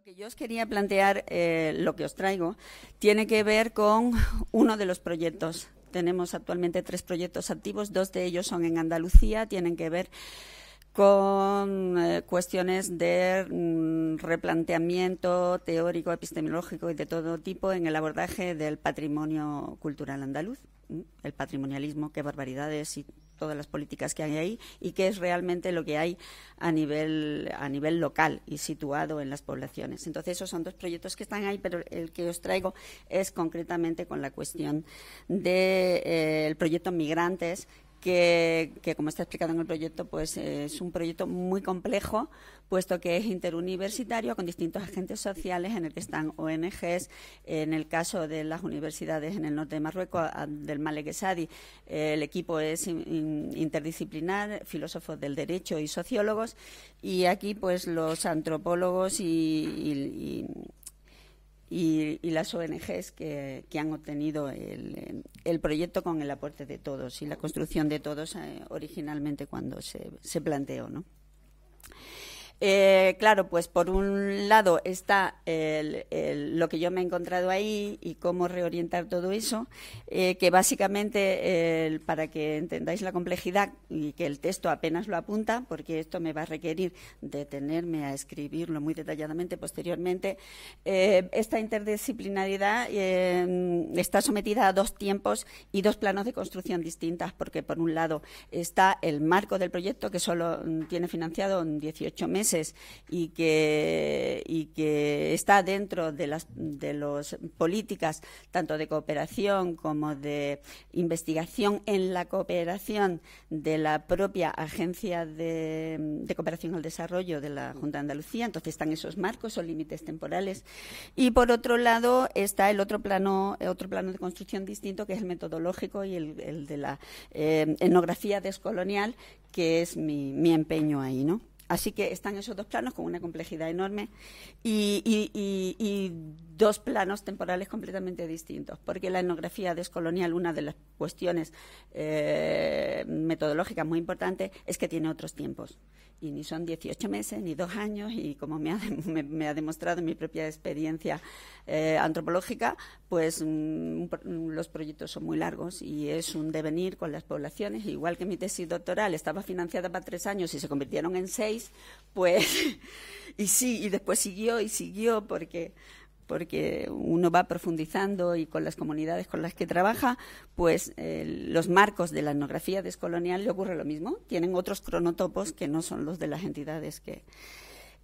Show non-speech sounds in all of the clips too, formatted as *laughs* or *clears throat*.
Lo que yo os quería plantear, eh, lo que os traigo, tiene que ver con uno de los proyectos. Tenemos actualmente tres proyectos activos, dos de ellos son en Andalucía, tienen que ver con eh, cuestiones de mm, replanteamiento teórico, epistemológico y de todo tipo en el abordaje del patrimonio cultural andaluz, el patrimonialismo, qué barbaridades y todas las políticas que hay ahí y qué es realmente lo que hay a nivel, a nivel local y situado en las poblaciones. Entonces, esos son dos proyectos que están ahí, pero el que os traigo es concretamente con la cuestión del eh, proyecto Migrantes, que, como está explicado en el proyecto, pues eh, es un proyecto muy complejo, puesto que es interuniversitario con distintos agentes sociales en el que están ONGs, en el caso de las universidades en el norte de Marruecos, del Malegesadi, eh, el equipo es interdisciplinar, filósofos del derecho y sociólogos, y aquí pues los antropólogos y y, las ONGs que, han obtenido el, el, proyecto con el aporte de todos y la construcción de todos eh, originalmente cuando se, se planteó, ¿no? Eh, claro, pues por un lado está lo que yo me he encontrado ahí y cómo reorientar todo eso, eh, que básicamente, para que entendáis la complejidad y que el texto apenas lo apunta, porque esto me va a requerir detenerme a escribirlo muy detalladamente posteriormente, eh, esta interdisciplinaridad está sometida a dos tiempos y dos planos de construcción distintas, porque por un lado está el marco del proyecto que solo mm, tiene financiado en 18 meses, y que, está dentro de las políticas tanto de cooperación como de investigación en la cooperación de la propia Agencia de, Cooperación al Desarrollo de la Junta de Andalucía. Entonces están esos marcos o límites temporales. Y por otro lado está el otro plano, otro plano de construcción distinto que es el metodológico y el, de la eh, etnografía descolonial, que es mi, mi empeño ahí, ¿no? Así que están esos dos planos con una complejidad enorme y, dos planos temporales completamente distintos, porque la etnografía descolonial, una de las cuestiones eh, metodológicas muy importantes, es que tiene otros tiempos. Y ni son 18 meses, ni dos años, y como me ha, *laughs* me, demostrado mi propia experiencia eh, antropológica, pues mm, mm, los proyectos son muy largos y es un devenir con las poblaciones. Igual que mi tesis doctoral estaba financiada para tres años y se convirtieron en seis, pues, *laughs* y sí, y después siguió y siguió porque porque uno va profundizando y con las comunidades con las que trabaja, pues eh, los marcos de la etnografía descolonial le ocurre lo mismo, tienen otros cronotopos que no son los de las entidades que...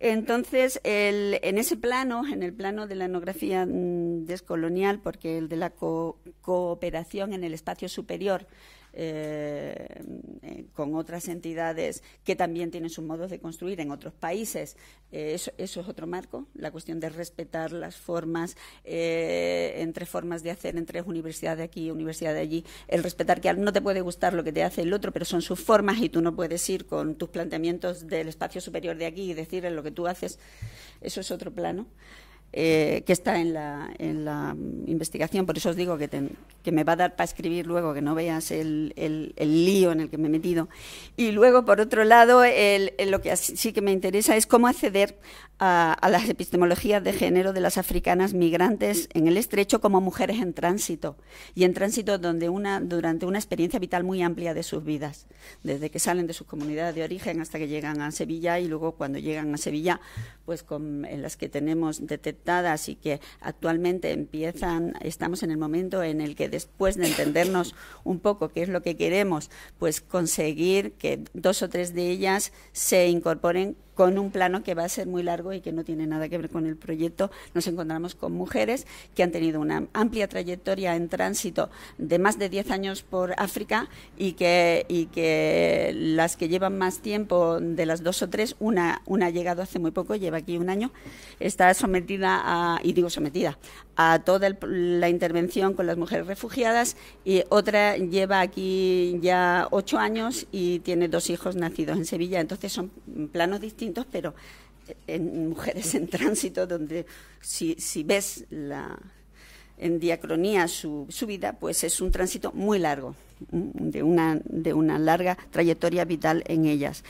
Entonces, en ese plano, en el plano de la etnografía mm, descolonial, porque el de la cooperación en el espacio superior eh, eh, con otras entidades que también tienen sus modos de construir en otros países. Eh, eso, es otro marco, la cuestión de respetar las formas, entre formas de hacer, entre universidad de aquí, universidad de allí, el respetar que no te puede gustar lo que te hace el otro, pero son sus formas y tú no puedes ir con tus planteamientos del espacio superior de aquí y decir lo que tú haces, eso es otro plano. Eh, que está en la, investigación. Por eso os digo que, que me va a dar para escribir luego, que no veas el, el, lío en el que me he metido. Y luego, por otro lado, lo que sí que me interesa es cómo acceder a, las epistemologías de género de las africanas migrantes en el estrecho como mujeres en tránsito y en tránsito donde una, durante una experiencia vital muy amplia de sus vidas, desde que salen de sus comunidades de origen hasta que llegan a Sevilla y luego cuando llegan a Sevilla, pues con en las que tenemos detectadas y que actualmente empiezan, estamos en el momento en el que después de entendernos un poco qué es lo que queremos, pues conseguir que dos o tres de ellas se incorporen con un plano que va a ser muy largo y que no tiene nada que ver con el proyecto. Nos encontramos con mujeres que han tenido una amplia trayectoria en tránsito de más de 10 años por África y que, y que las que llevan más tiempo, de las dos o tres, una, una ha llegado hace muy poco, lleva aquí un año, está sometida a, y digo sometida, a toda la intervención con las mujeres refugiadas y otra lleva aquí ya ocho años y tiene dos hijos nacidos en Sevilla. Entonces son planos distintos, pero en mujeres en tránsito, donde si, ves la, en diacronía su vida, pues es un tránsito muy largo. Mm, de una, de una larga trayectoria vital en ellas.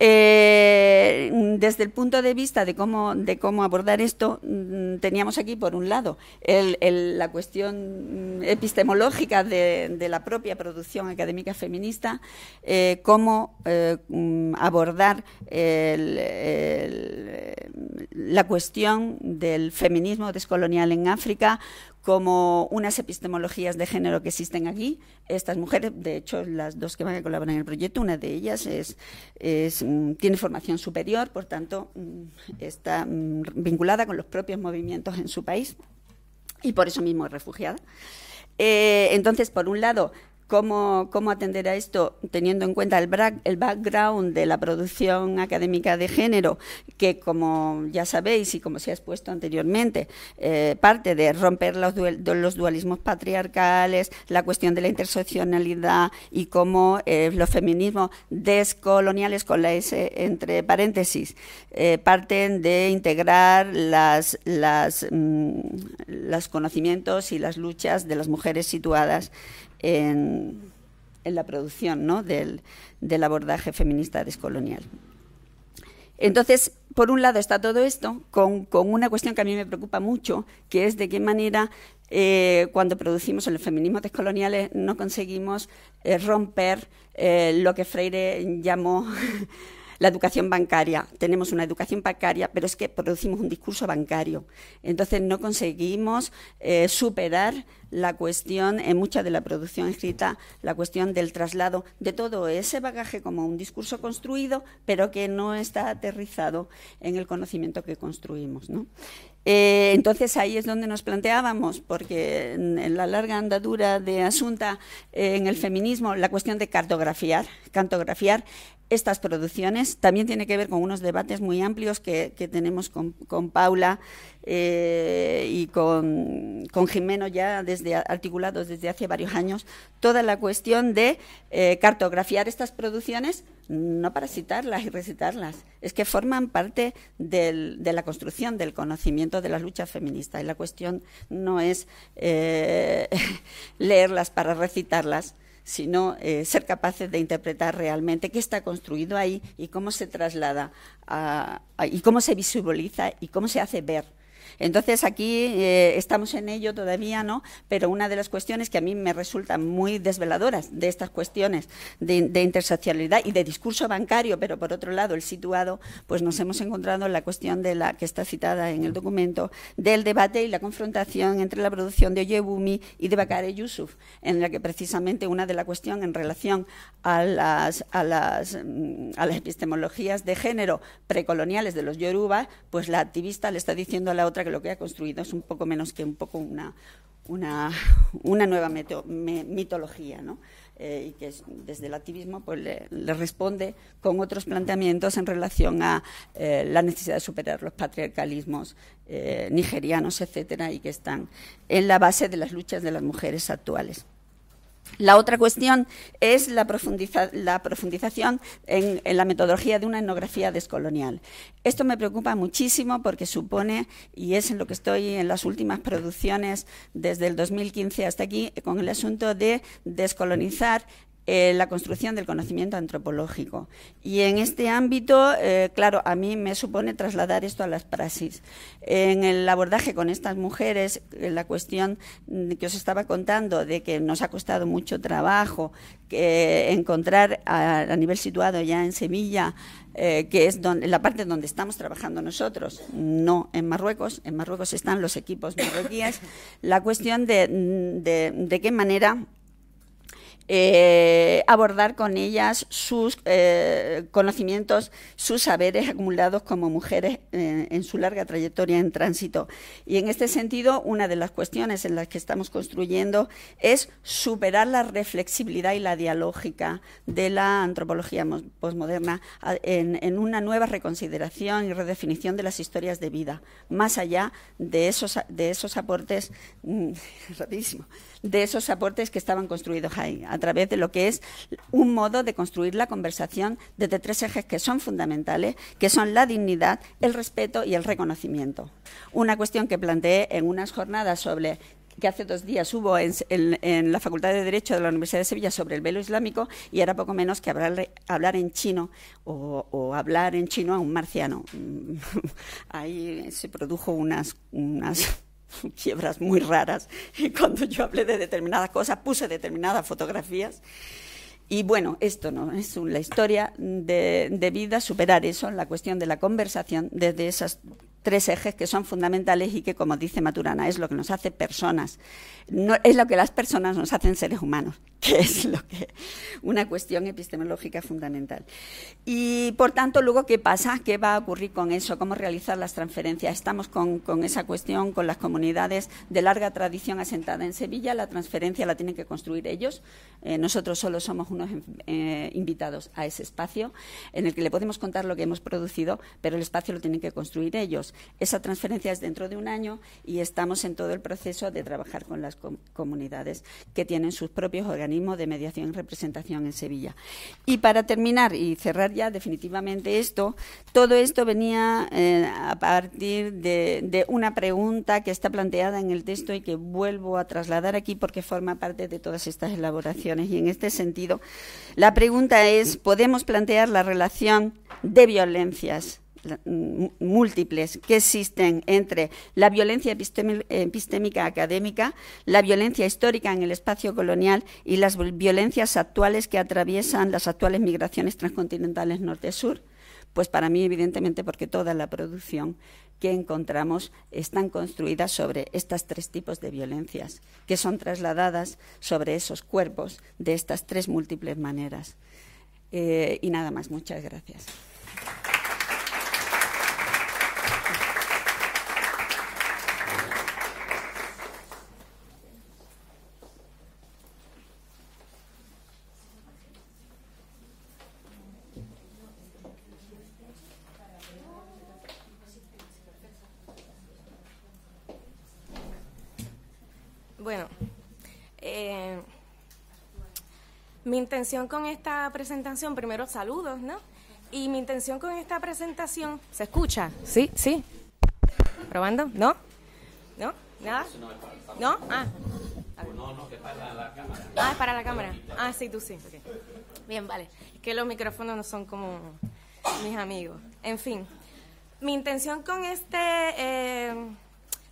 Eh, desde el punto de vista de cómo, de cómo abordar esto, mm, teníamos aquí, por un lado, la cuestión mm, epistemológica de, la propia producción académica feminista, eh, cómo eh, abordar la cuestión del feminismo descolonial en África como unas epistemologías de género que existen aquí. Estas mujeres, de hecho, las dos que van a colaborar en el proyecto, una de ellas es, mm, tiene formación superior, por tanto, mm, está mm, vinculada con los propios movimientos en su país y por eso mismo es refugiada. Eh, entonces, por un lado, cómo, atender a esto teniendo en cuenta el, background de la producción académica de género, que como ya sabéis y como se ha expuesto anteriormente, eh, parte de romper los, dualismos patriarcales, la cuestión de la interseccionalidad y cómo eh, los feminismos descoloniales, con la S entre paréntesis, eh, parten de integrar mm, los conocimientos y las luchas de las mujeres situadas en, la producción del, abordaje feminista descolonial. Entonces, por un lado está todo esto con, una cuestión que a mí me preocupa mucho, que es de qué manera eh, cuando producimos en los feminismos descoloniales eh, no conseguimos eh, romper lo que Freire llamó *laughs* la educación bancaria. Tenemos una educación bancaria, pero es que producimos un discurso bancario. Entonces no conseguimos eh, superar la cuestión, en mucha de la producción escrita, la cuestión del traslado de todo ese bagaje como un discurso construido, pero que no está aterrizado en el conocimiento que construimos. Eh, entonces ahí es donde nos planteábamos, porque en, la larga andadura de Asunta eh, en el feminismo, la cuestión de cartografiar, cartografiar estas producciones. También tiene que ver con unos debates muy amplios que, tenemos con, Paula eh, y con, Jimeno ya desde articulados desde hace varios años, toda la cuestión de eh, cartografiar estas producciones, no para citarlas y recitarlas, es que forman parte de la construcción del conocimiento de la lucha feminista Y la cuestión no es eh, *laughs* leerlas para recitarlas, sino eh, ser capaces de interpretar realmente qué está construido ahí y cómo se traslada y cómo se visualiza y cómo se hace ver entonces aquí eh, estamos en ello todavía, ¿no? Pero una de las cuestiones que a mí me resultan muy desveladoras de estas cuestiones de, de y de discurso bancario, pero por otro lado el situado, pues nos hemos encontrado en la cuestión de la que está citada en el documento, del debate y la confrontación entre la producción de Oyebumi y de Bakare Yusuf, en la que precisamente una de las cuestiones en relación a las, a las, mm, a las epistemologías de género precoloniales de los Yoruba, pues la activista le está diciendo a la otra que lo que ha construido es un poco menos que un poco una, una, nueva mitología, eh, y que desde el activismo pues, le, responde con otros planteamientos en relación a eh, la necesidad de superar los patriarcalismos eh, nigerianos, etcétera, y que están en la base de las luchas de las mujeres actuales. La otra cuestión es la, profundización en, en, la metodología de una etnografía descolonial. Esto me preocupa muchísimo porque supone, y es en lo que estoy en las últimas producciones desde el 2015 hasta aquí, con el asunto de descolonizar eh, la construcción del conocimiento antropológico. Y en este ámbito, eh, claro, a mí me supone trasladar esto a las praxis. En el abordaje con estas mujeres, eh, la cuestión que os estaba contando de que nos ha costado mucho trabajo encontrar a, nivel situado ya en Sevilla que es donde, la parte donde estamos trabajando nosotros, no en Marruecos. En Marruecos están los equipos marroquíes. La cuestión de, de, de qué manera eh, abordar con ellas sus eh, conocimientos, sus saberes acumulados como mujeres en su larga trayectoria en tránsito. Y en este sentido, una de las cuestiones en las que estamos construyendo es superar la reflexibilidad y la dialógica de la antropología posmoderna en, una nueva reconsideración y redefinición de las historias de vida, más allá de esos, de esos aportes, mm, *laughs* de esos aportes que estaban construidos ahí, a través de lo que es un modo de construir la conversación desde tres ejes que son fundamentales, que son la dignidad, el respeto y el reconocimiento. Una cuestión que planteé en unas jornadas sobre que hace dos días hubo en, la Facultad de Derecho de la Universidad de Sevilla sobre el velo islámico y era poco menos que hablar, en chino o, hablar en chino a un marciano. *laughs* Ahí se produjo unas, unas *laughs* quiebras muy raras y cuando yo hablé de determinadas cosas, puse determinadas fotografías. Y bueno, esto no, es la historia de, de vida, superar eso, la cuestión de la conversación desde esas tres ejes que son fundamentales y que, como dice Maturana, es lo que nos hace personas, no, es lo que las personas nos hacen seres humanos, *laughs* que es lo que, una cuestión epistemológica fundamental. Y, por tanto, luego, ¿qué pasa? ¿Qué va a ocurrir con eso? ¿Cómo realizar las transferencias? Estamos con, esa cuestión, con las comunidades de larga tradición asentada en Sevilla, la transferencia la tienen que construir ellos, eh, nosotros solo somos unos em, eh, invitados a ese espacio en el que le podemos contar lo que hemos producido, pero el espacio lo tienen que construir ellos. Esa transferencia es dentro de un año y estamos en todo el proceso de trabajar con las comunidades que tienen sus propios organismos de mediación y representación en Sevilla. Y para terminar y cerrar ya definitivamente esto, todo esto venía eh, a partir de una pregunta que está planteada en el texto y que vuelvo a trasladar aquí porque forma parte de todas estas elaboraciones. Y en este sentido, la pregunta es, ¿podemos plantear la relación de violencias Mm, múltiples que existen entre la violencia epistémica académica, la violencia histórica en el espacio colonial y las violencias actuales que atraviesan las actuales migraciones transcontinentales norte-sur. Pues para mí, evidentemente, porque toda la producción que encontramos están construidas sobre estos tres tipos de violencias, que son trasladadas sobre esos cuerpos de estas tres múltiples maneras. Eh, y nada más, muchas gracias. con esta presentación, primero saludos, ¿no? Y mi intención con esta presentación, ¿se escucha? Sí, sí. ¿Probando? ¿No? ¿No? ¿Nada? ¿No? Ah. No, no, que para la cámara. Ah, es para la cámara. Ah, sí, tú sí. Bien, vale. Es que los micrófonos no son como mis amigos. En fin, mi intención con, este, eh,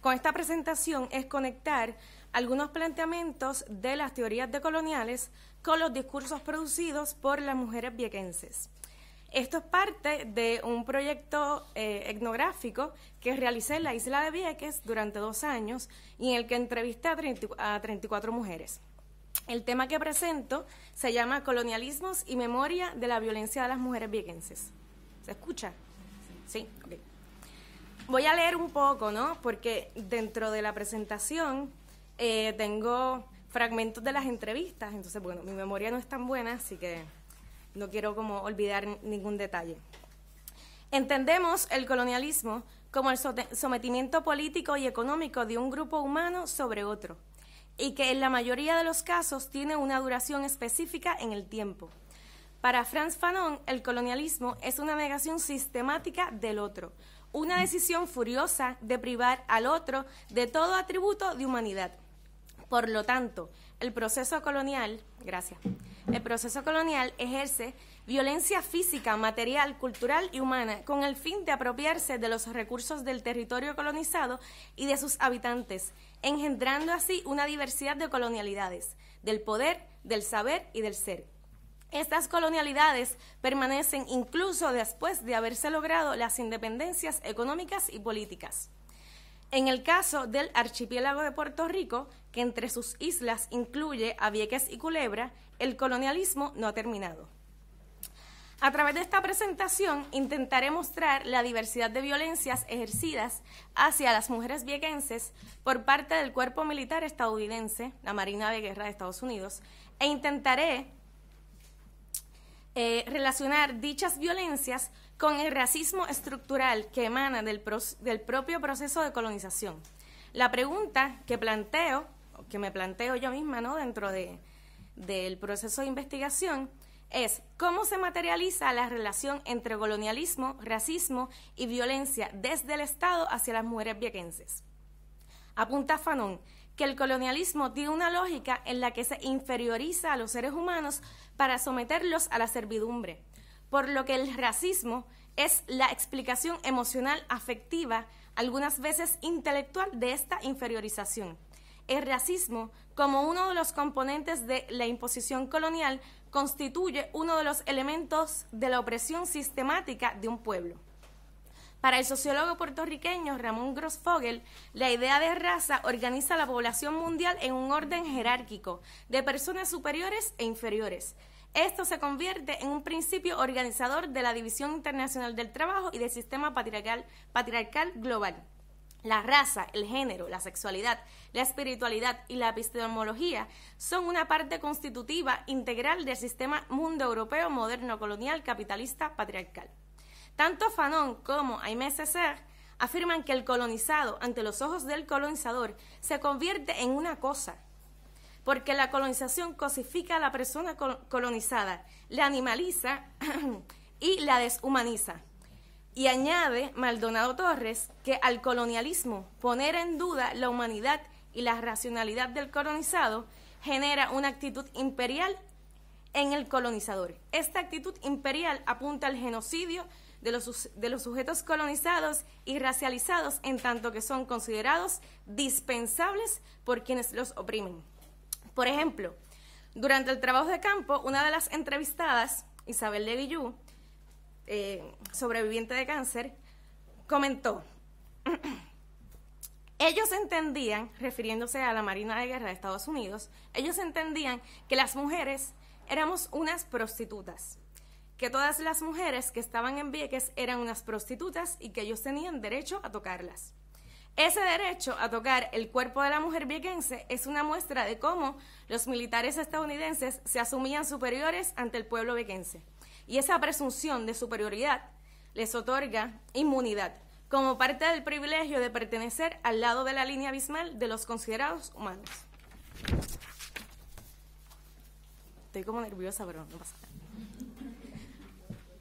con esta presentación es conectar algunos planteamientos de las teorías decoloniales con los discursos producidos por las mujeres viequenses. Esto es parte de un proyecto eh, etnográfico que realicé en la isla de Vieques durante dos años y en el que entrevisté a, 34 mujeres. El tema que presento se llama Colonialismos y Memoria de la Violencia de las Mujeres Viequenses. ¿Se escucha? Sí, ok. Voy a leer un poco, ¿no? Porque dentro de la presentación eh, tengo fragmentos de las entrevistas, entonces bueno, mi memoria no es tan buena, así que no quiero como olvidar ningún detalle. Entendemos el colonialismo como el sometimiento político y económico de un grupo humano sobre otro, y que en la mayoría de los casos tiene una duración específica en el tiempo. Para Franz Fanon, el colonialismo es una negación sistemática del otro, una decisión furiosa de privar al otro de todo atributo de humanidad. Por lo tanto, el proceso colonial, gracias, el proceso colonial ejerce violencia física, material, cultural y humana con el fin de apropiarse de los recursos del territorio colonizado y de sus habitantes, engendrando así una diversidad de colonialidades, del poder, del saber y del ser. Estas colonialidades permanecen incluso después de haberse logrado las independencias económicas y políticas. En el caso del archipiélago de Puerto Rico, que entre sus islas incluye a Vieques y Culebra, el colonialismo no ha terminado. A través de esta presentación intentaré mostrar la diversidad de violencias ejercidas hacia las mujeres viequenses por parte del cuerpo militar estadounidense, la Marina de Guerra de Estados Unidos, e intentaré eh, relacionar dichas violencias con el racismo estructural que emana del, propio proceso de colonización. La pregunta que planteo, que me planteo yo misma ¿no? dentro del proceso de investigación, es cómo se materializa la relación entre colonialismo, racismo y violencia desde el Estado hacia las mujeres viequenses. Apunta Fanon que el colonialismo tiene una lógica en la que se inferioriza a los seres humanos para someterlos a la servidumbre por lo que el racismo es la explicación emocional afectiva, algunas veces intelectual, de esta inferiorización. El racismo, como uno de los componentes de la imposición colonial, constituye uno de los elementos de la opresión sistemática de un pueblo. Para el sociólogo puertorriqueño Ramón Grossfogel, la idea de raza organiza la población mundial en un orden jerárquico de personas superiores e inferiores, esto se convierte en un principio organizador de la División Internacional del Trabajo y del sistema patriarcal, global. La raza, el género, la sexualidad, la espiritualidad y la epistemología son una parte constitutiva integral del sistema mundo europeo moderno colonial capitalista patriarcal. Tanto Fanon como Aimé Césaire afirman que el colonizado, ante los ojos del colonizador, se convierte en una cosa, porque la colonización cosifica a la persona colonizada, la animaliza *clears throat* y la deshumaniza. Y añade Maldonado Torres que al colonialismo poner en duda la humanidad y la racionalidad del colonizado genera una actitud imperial en el colonizador. Esta actitud imperial apunta al genocidio de los, de los sujetos colonizados y racializados en tanto que son considerados dispensables por quienes los oprimen. Por ejemplo, durante el trabajo de campo, una de las entrevistadas, Isabel Leguillou, eh, sobreviviente de cáncer, comentó, *clears throat* ellos entendían, refiriéndose a la Marina de Guerra de Estados Unidos, ellos entendían que las mujeres éramos unas prostitutas, que todas las mujeres que estaban en Vieques eran unas prostitutas y que ellos tenían derecho a tocarlas. Ese derecho a tocar el cuerpo de la mujer viequense es una muestra de cómo los militares estadounidenses se asumían superiores ante el pueblo viequense. Y esa presunción de superioridad les otorga inmunidad como parte del privilegio de pertenecer al lado de la línea abismal de los considerados humanos. Estoy como nerviosa, pero no pasa nada.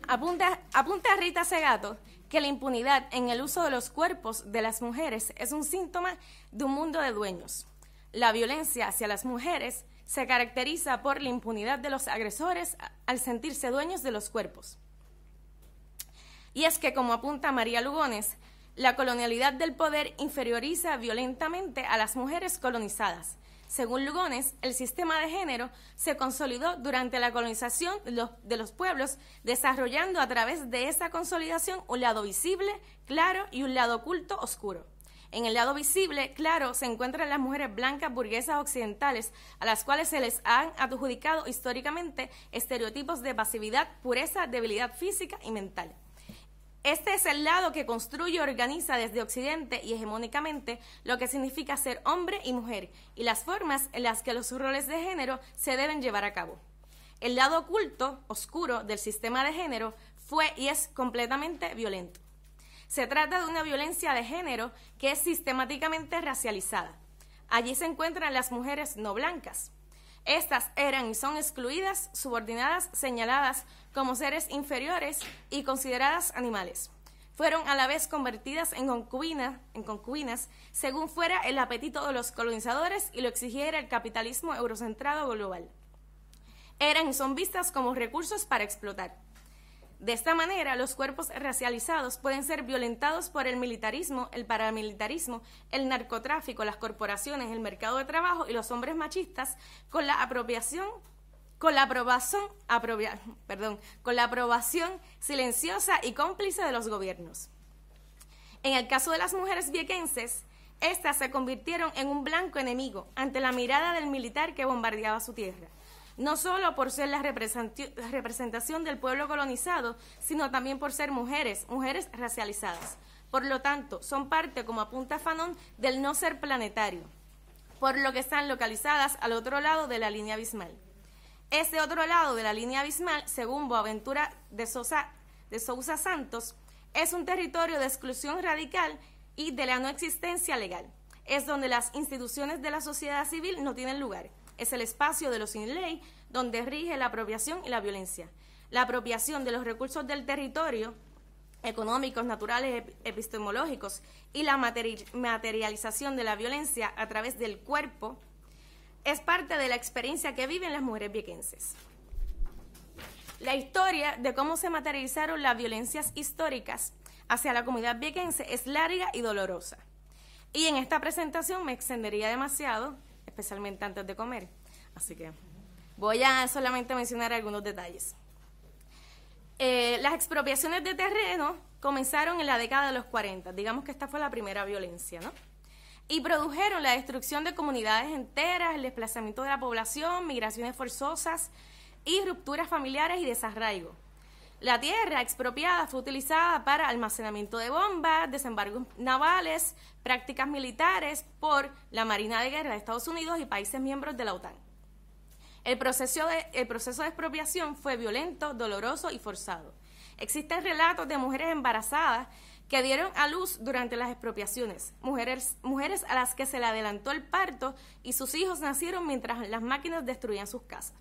Apunta, apunta a Rita Segato que la impunidad en el uso de los cuerpos de las mujeres es un síntoma de un mundo de dueños. La violencia hacia las mujeres se caracteriza por la impunidad de los agresores al sentirse dueños de los cuerpos. Y es que, como apunta María Lugones, la colonialidad del poder inferioriza violentamente a las mujeres colonizadas, según Lugones, el sistema de género se consolidó durante la colonización de los pueblos, desarrollando a través de esa consolidación un lado visible, claro y un lado oculto, oscuro. En el lado visible, claro, se encuentran las mujeres blancas burguesas occidentales, a las cuales se les han adjudicado históricamente estereotipos de pasividad, pureza, debilidad física y mental. Este es el lado que construye y organiza desde Occidente y hegemónicamente lo que significa ser hombre y mujer y las formas en las que los roles de género se deben llevar a cabo. El lado oculto, oscuro del sistema de género fue y es completamente violento. Se trata de una violencia de género que es sistemáticamente racializada. Allí se encuentran las mujeres no blancas. Estas eran y son excluidas, subordinadas, señaladas como seres inferiores y consideradas animales. Fueron a la vez convertidas en, concubinas según fuera el apetito de los colonizadores y lo exigiera el capitalismo eurocentrado global. Eran y son vistas como recursos para explotar. De esta manera, los cuerpos racializados pueden ser violentados por el militarismo, el paramilitarismo, el narcotráfico, las corporaciones, el mercado de trabajo y los hombres machistas con la apropiación con la aprobación, la aprobación silenciosa y cómplice de los gobiernos. En el caso de las mujeres viequenses, éstas se convirtieron en un blanco enemigo ante la mirada del militar que bombardeaba su tierra, no solo por ser la representación del pueblo colonizado, sino también por ser mujeres, mujeres racializadas. Por lo tanto, son parte, como apunta Fanon, del no ser planetario, por lo que están localizadas al otro lado de la línea abismal. Ese otro lado de la línea abismal, según Boaventura de de Sousa Santos, es un territorio de exclusión radical y de la no existencia legal. Es donde las instituciones de la sociedad civil no tienen lugar. Es el espacio de los sin ley donde rige la apropiación y la violencia. La apropiación de los recursos del territorio económicos, naturales, epistemológicos y la materialización de la violencia a través del cuerpo, es parte de la experiencia que viven las mujeres viequenses. La historia de cómo se materializaron las violencias históricas hacia la comunidad viequense es larga y dolorosa. Y en esta presentación me extendería demasiado, especialmente antes de comer. Así que voy a solamente mencionar algunos detalles. Eh, las expropiaciones de terreno comenzaron en la década de los 40. Digamos que esta fue la primera violencia, ¿no? y produjeron la destrucción de comunidades enteras, el desplazamiento de la población, migraciones forzosas y rupturas familiares y desarraigo. La tierra expropiada fue utilizada para almacenamiento de bombas, desembarcos navales, prácticas militares por la Marina de Guerra de Estados Unidos y países miembros de la OTAN. El proceso de, el proceso de expropiación fue violento, doloroso y forzado. Existen relatos de mujeres embarazadas que dieron a luz durante las expropiaciones, mujeres, mujeres a las que se le adelantó el parto y sus hijos nacieron mientras las máquinas destruían sus casas.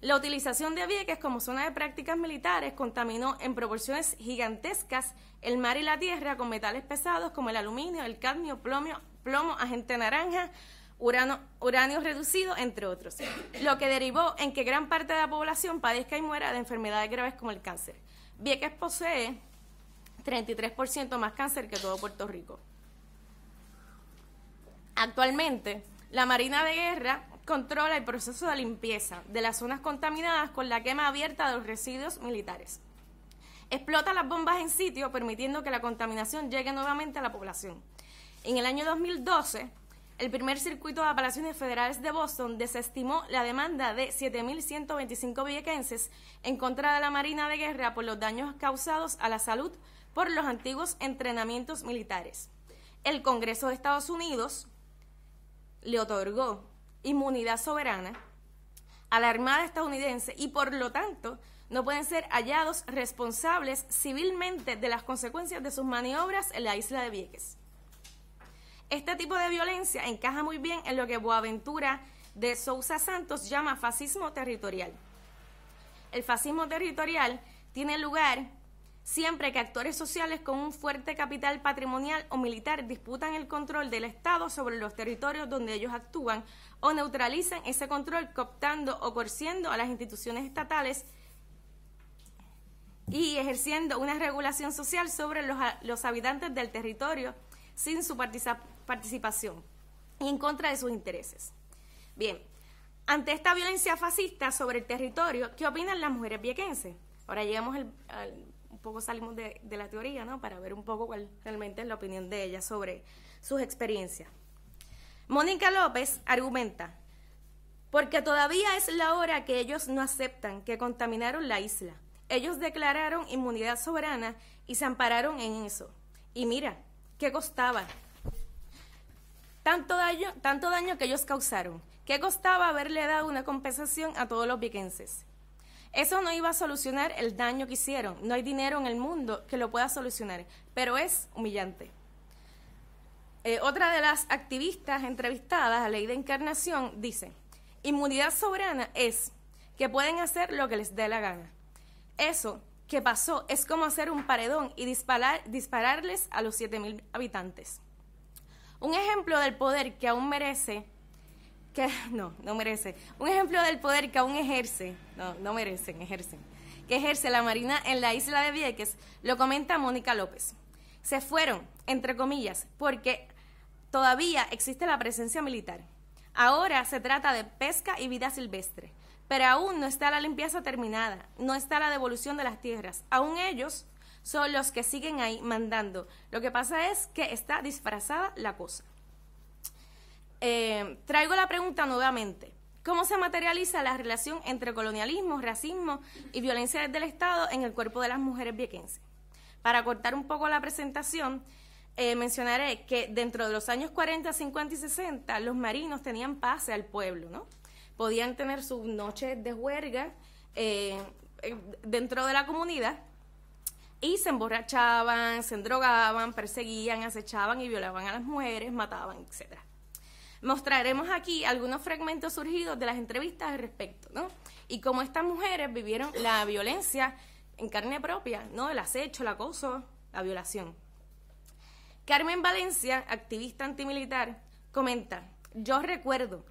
La utilización de Vieques como zona de prácticas militares contaminó en proporciones gigantescas el mar y la tierra con metales pesados como el aluminio, el cadmio, plomo, plomo agente naranja, urano, uranio reducido, entre otros, lo que derivó en que gran parte de la población padezca y muera de enfermedades graves como el cáncer. Vieques posee 33% más cáncer que todo Puerto Rico. Actualmente, la Marina de Guerra controla el proceso de limpieza de las zonas contaminadas con la quema abierta de los residuos militares. Explota las bombas en sitio, permitiendo que la contaminación llegue nuevamente a la población. En el año 2012, el primer circuito de apelaciones federales de Boston desestimó la demanda de 7.125 viequenses en contra de la Marina de Guerra por los daños causados a la salud por los antiguos entrenamientos militares. El Congreso de Estados Unidos le otorgó inmunidad soberana a la Armada estadounidense y por lo tanto no pueden ser hallados responsables civilmente de las consecuencias de sus maniobras en la isla de Vieques. Este tipo de violencia encaja muy bien en lo que Boaventura de Sousa Santos llama fascismo territorial. El fascismo territorial tiene lugar siempre que actores sociales con un fuerte capital patrimonial o militar disputan el control del Estado sobre los territorios donde ellos actúan o neutralizan ese control cooptando o coerciendo a las instituciones estatales y ejerciendo una regulación social sobre los, habitantes del territorio sin su participación y en contra de sus intereses. Bien, ante esta violencia fascista sobre el territorio, ¿qué opinan las mujeres viequenses? Ahora llegamos al un poco salimos de, la teoría, ¿no? Para ver un poco cuál realmente es la opinión de ella sobre sus experiencias. Mónica López argumenta, porque todavía es la hora que ellos no aceptan que contaminaron la isla. Ellos declararon inmunidad soberana y se ampararon en eso. Y mira, ¿qué costaba? Tanto daño, tanto daño que ellos causaron. ¿Qué costaba haberle dado una compensación a todos los piquenses eso no iba a solucionar el daño que hicieron. No hay dinero en el mundo que lo pueda solucionar, pero es humillante. Eh, otra de las activistas entrevistadas a Ley de Encarnación dice, inmunidad soberana es que pueden hacer lo que les dé la gana. Eso que pasó es como hacer un paredón y disparar, dispararles a los mil habitantes. Un ejemplo del poder que aún merece que *laughs* no, no merece. Un ejemplo del poder que aún ejerce, no, no merecen, ejercen, que ejerce la Marina en la isla de Vieques, lo comenta Mónica López. Se fueron, entre comillas, porque todavía existe la presencia militar. Ahora se trata de pesca y vida silvestre, pero aún no está la limpieza terminada, no está la devolución de las tierras. Aún ellos son los que siguen ahí mandando. Lo que pasa es que está disfrazada la cosa. Eh, traigo la pregunta nuevamente. ¿Cómo se materializa la relación entre colonialismo, racismo y violencia del Estado en el cuerpo de las mujeres viequenses? Para cortar un poco la presentación, eh, mencionaré que dentro de los años 40, 50 y 60 los marinos tenían pase al pueblo, ¿no? Podían tener sus noches de huelga eh, dentro de la comunidad y se emborrachaban, se drogaban, perseguían, acechaban y violaban a las mujeres, mataban, etcétera. Mostraremos aquí algunos fragmentos surgidos de las entrevistas al respecto, ¿no? Y cómo estas mujeres vivieron la violencia en carne propia, ¿no? El acecho, el acoso, la violación. Carmen Valencia, activista antimilitar, comenta, yo recuerdo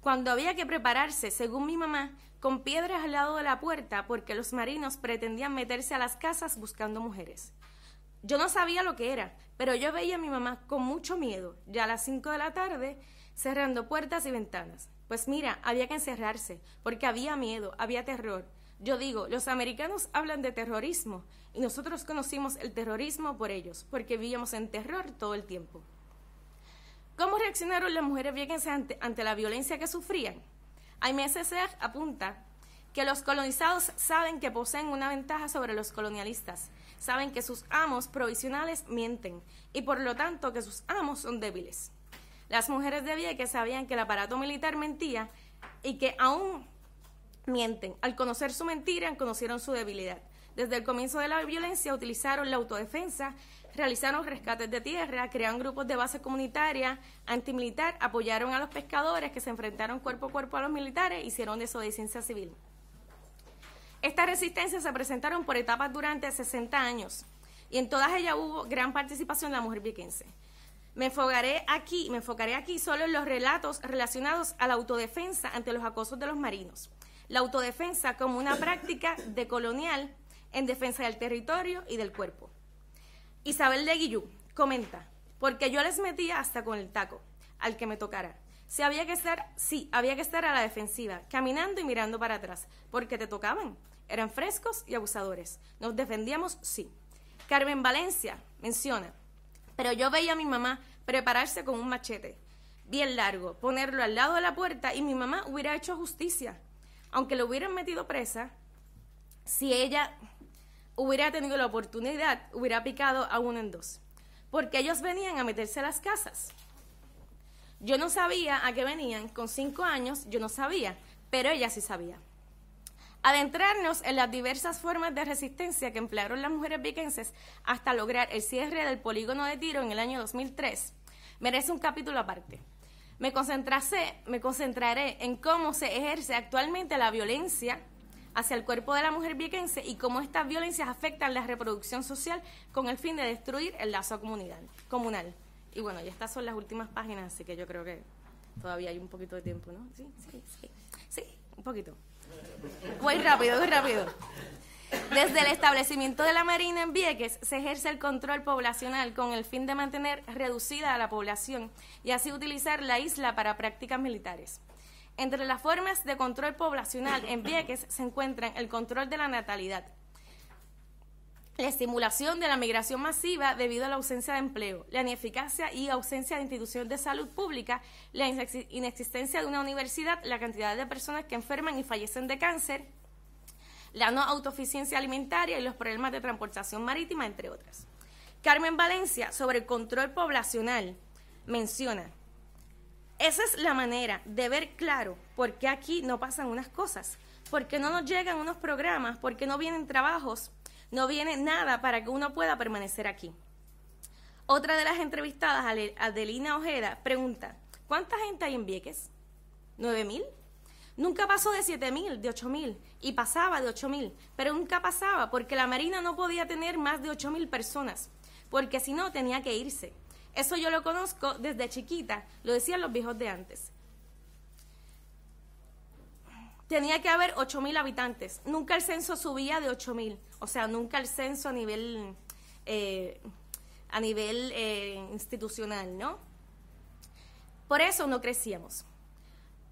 cuando había que prepararse, según mi mamá, con piedras al lado de la puerta porque los marinos pretendían meterse a las casas buscando mujeres. Yo no sabía lo que era, pero yo veía a mi mamá con mucho miedo. Ya a las 5 de la tarde cerrando puertas y ventanas. Pues mira, había que encerrarse, porque había miedo, había terror. Yo digo, los americanos hablan de terrorismo y nosotros conocimos el terrorismo por ellos, porque vivíamos en terror todo el tiempo. ¿Cómo reaccionaron las mujeres viequenses ante, la violencia que sufrían? IMSCR apunta que los colonizados saben que poseen una ventaja sobre los colonialistas, saben que sus amos provisionales mienten y por lo tanto que sus amos son débiles. Las mujeres de Vieques sabían que el aparato militar mentía y que aún mienten. Al conocer su mentira, conocieron su debilidad. Desde el comienzo de la violencia utilizaron la autodefensa, realizaron rescates de tierra, crearon grupos de base comunitaria antimilitar, apoyaron a los pescadores que se enfrentaron cuerpo a cuerpo a los militares, hicieron desobediencia civil. Estas resistencias se presentaron por etapas durante 60 años y en todas ellas hubo gran participación de la mujer viequense. Me enfocaré aquí, me enfocaré aquí solo en los relatos relacionados a la autodefensa ante los acosos de los marinos. La autodefensa como una práctica de colonial en defensa del territorio y del cuerpo. Isabel de Guillú comenta, porque yo les metía hasta con el taco, al que me tocara. Si había que estar, sí, había que estar a la defensiva, caminando y mirando para atrás, porque te tocaban. Eran frescos y abusadores. Nos defendíamos, sí. Carmen Valencia menciona, pero yo veía a mi mamá prepararse con un machete bien largo, ponerlo al lado de la puerta y mi mamá hubiera hecho justicia. Aunque lo hubieran metido presa, si ella hubiera tenido la oportunidad, hubiera picado a uno en dos. Porque ellos venían a meterse a las casas. Yo no sabía a qué venían, con cinco años yo no sabía, pero ella sí sabía adentrarnos en las diversas formas de resistencia que emplearon las mujeres viquenses hasta lograr el cierre del polígono de tiro en el año 2003 merece un capítulo aparte. Me, me concentraré en cómo se ejerce actualmente la violencia hacia el cuerpo de la mujer viquense y cómo estas violencias afectan la reproducción social con el fin de destruir el lazo comunal. Y bueno, ya estas son las últimas páginas, así que yo creo que todavía hay un poquito de tiempo, ¿no? Sí, sí, sí. Sí, un poquito. Muy rápido, muy rápido. Desde el establecimiento de la Marina en Vieques se ejerce el control poblacional con el fin de mantener reducida a la población y así utilizar la isla para prácticas militares. Entre las formas de control poblacional en Vieques se encuentran el control de la natalidad, la estimulación de la migración masiva debido a la ausencia de empleo, la ineficacia y ausencia de instituciones de salud pública, la inexistencia de una universidad, la cantidad de personas que enferman y fallecen de cáncer, la no autoeficiencia alimentaria y los problemas de transportación marítima, entre otras. Carmen Valencia, sobre el control poblacional, menciona, esa es la manera de ver claro por qué aquí no pasan unas cosas, por qué no nos llegan unos programas, por qué no vienen trabajos no viene nada para que uno pueda permanecer aquí. Otra de las entrevistadas, Adelina Ojeda, pregunta, ¿cuánta gente hay en Vieques? ¿Nueve mil? Nunca pasó de mil, de mil, y pasaba de mil, pero nunca pasaba porque la Marina no podía tener más de ocho mil personas, porque si no tenía que irse. Eso yo lo conozco desde chiquita, lo decían los viejos de antes tenía que haber 8.000 habitantes. Nunca el censo subía de 8.000. O sea, nunca el censo a nivel, eh, a nivel eh, institucional, ¿no? Por eso no crecíamos.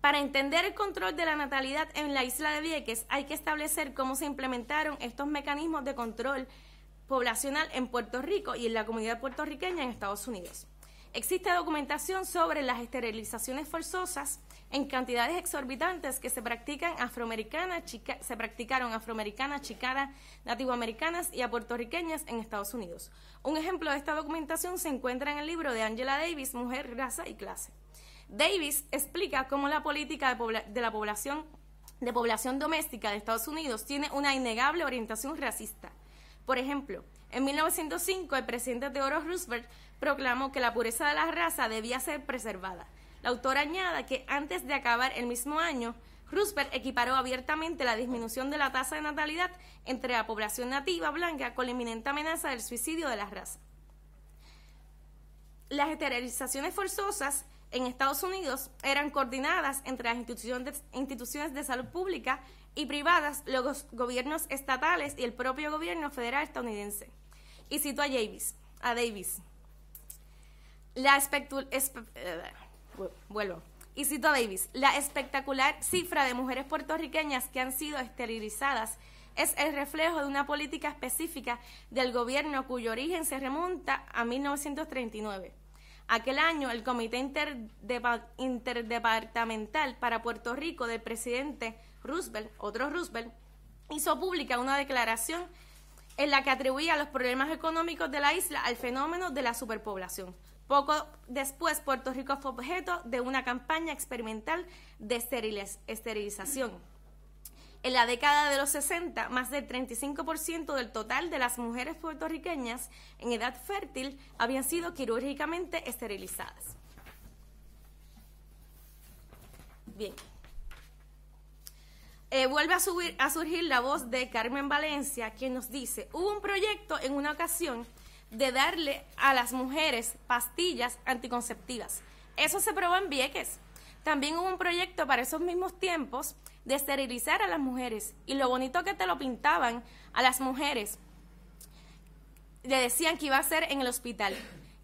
Para entender el control de la natalidad en la isla de Vieques, hay que establecer cómo se implementaron estos mecanismos de control poblacional en Puerto Rico y en la comunidad puertorriqueña en Estados Unidos. Existe documentación sobre las esterilizaciones forzosas en cantidades exorbitantes que se practican afroamericanas, se practicaron afroamericanas, chicanas, nativoamericanas y a puertorriqueñas en Estados Unidos. Un ejemplo de esta documentación se encuentra en el libro de Angela Davis, Mujer, Raza y Clase. Davis explica cómo la política de, la población de población doméstica de Estados Unidos tiene una innegable orientación racista. Por ejemplo, en 1905 el presidente Theodore Roosevelt proclamó que la pureza de la raza debía ser preservada. La autora añada que antes de acabar el mismo año, Roosevelt equiparó abiertamente la disminución de la tasa de natalidad entre la población nativa blanca con la inminente amenaza del suicidio de la raza. Las esterilizaciones forzosas en Estados Unidos eran coordinadas entre las instituciones de, salud pública y privadas, los gobiernos estatales y el propio gobierno federal estadounidense. Y cito a Davis. A Davis. La eh, vuelvo. Y cito Davis, la espectacular cifra de mujeres puertorriqueñas que han sido esterilizadas es el reflejo de una política específica del gobierno cuyo origen se remonta a 1939. Aquel año, el Comité Interdepartamental para Puerto Rico del presidente Roosevelt, otro Roosevelt, hizo pública una declaración en la que atribuía los problemas económicos de la isla al fenómeno de la superpoblación. Poco después, Puerto Rico fue objeto de una campaña experimental de esterilización. En la década de los 60, más del 35% del total de las mujeres puertorriqueñas en edad fértil habían sido quirúrgicamente esterilizadas. Bien. Eh, vuelve a, subir, a surgir la voz de Carmen Valencia, quien nos dice, hubo un proyecto en una ocasión de darle a las mujeres pastillas anticonceptivas. Eso se probó en Vieques. También hubo un proyecto para esos mismos tiempos de esterilizar a las mujeres. Y lo bonito que te lo pintaban a las mujeres, le decían que iba a ser en el hospital,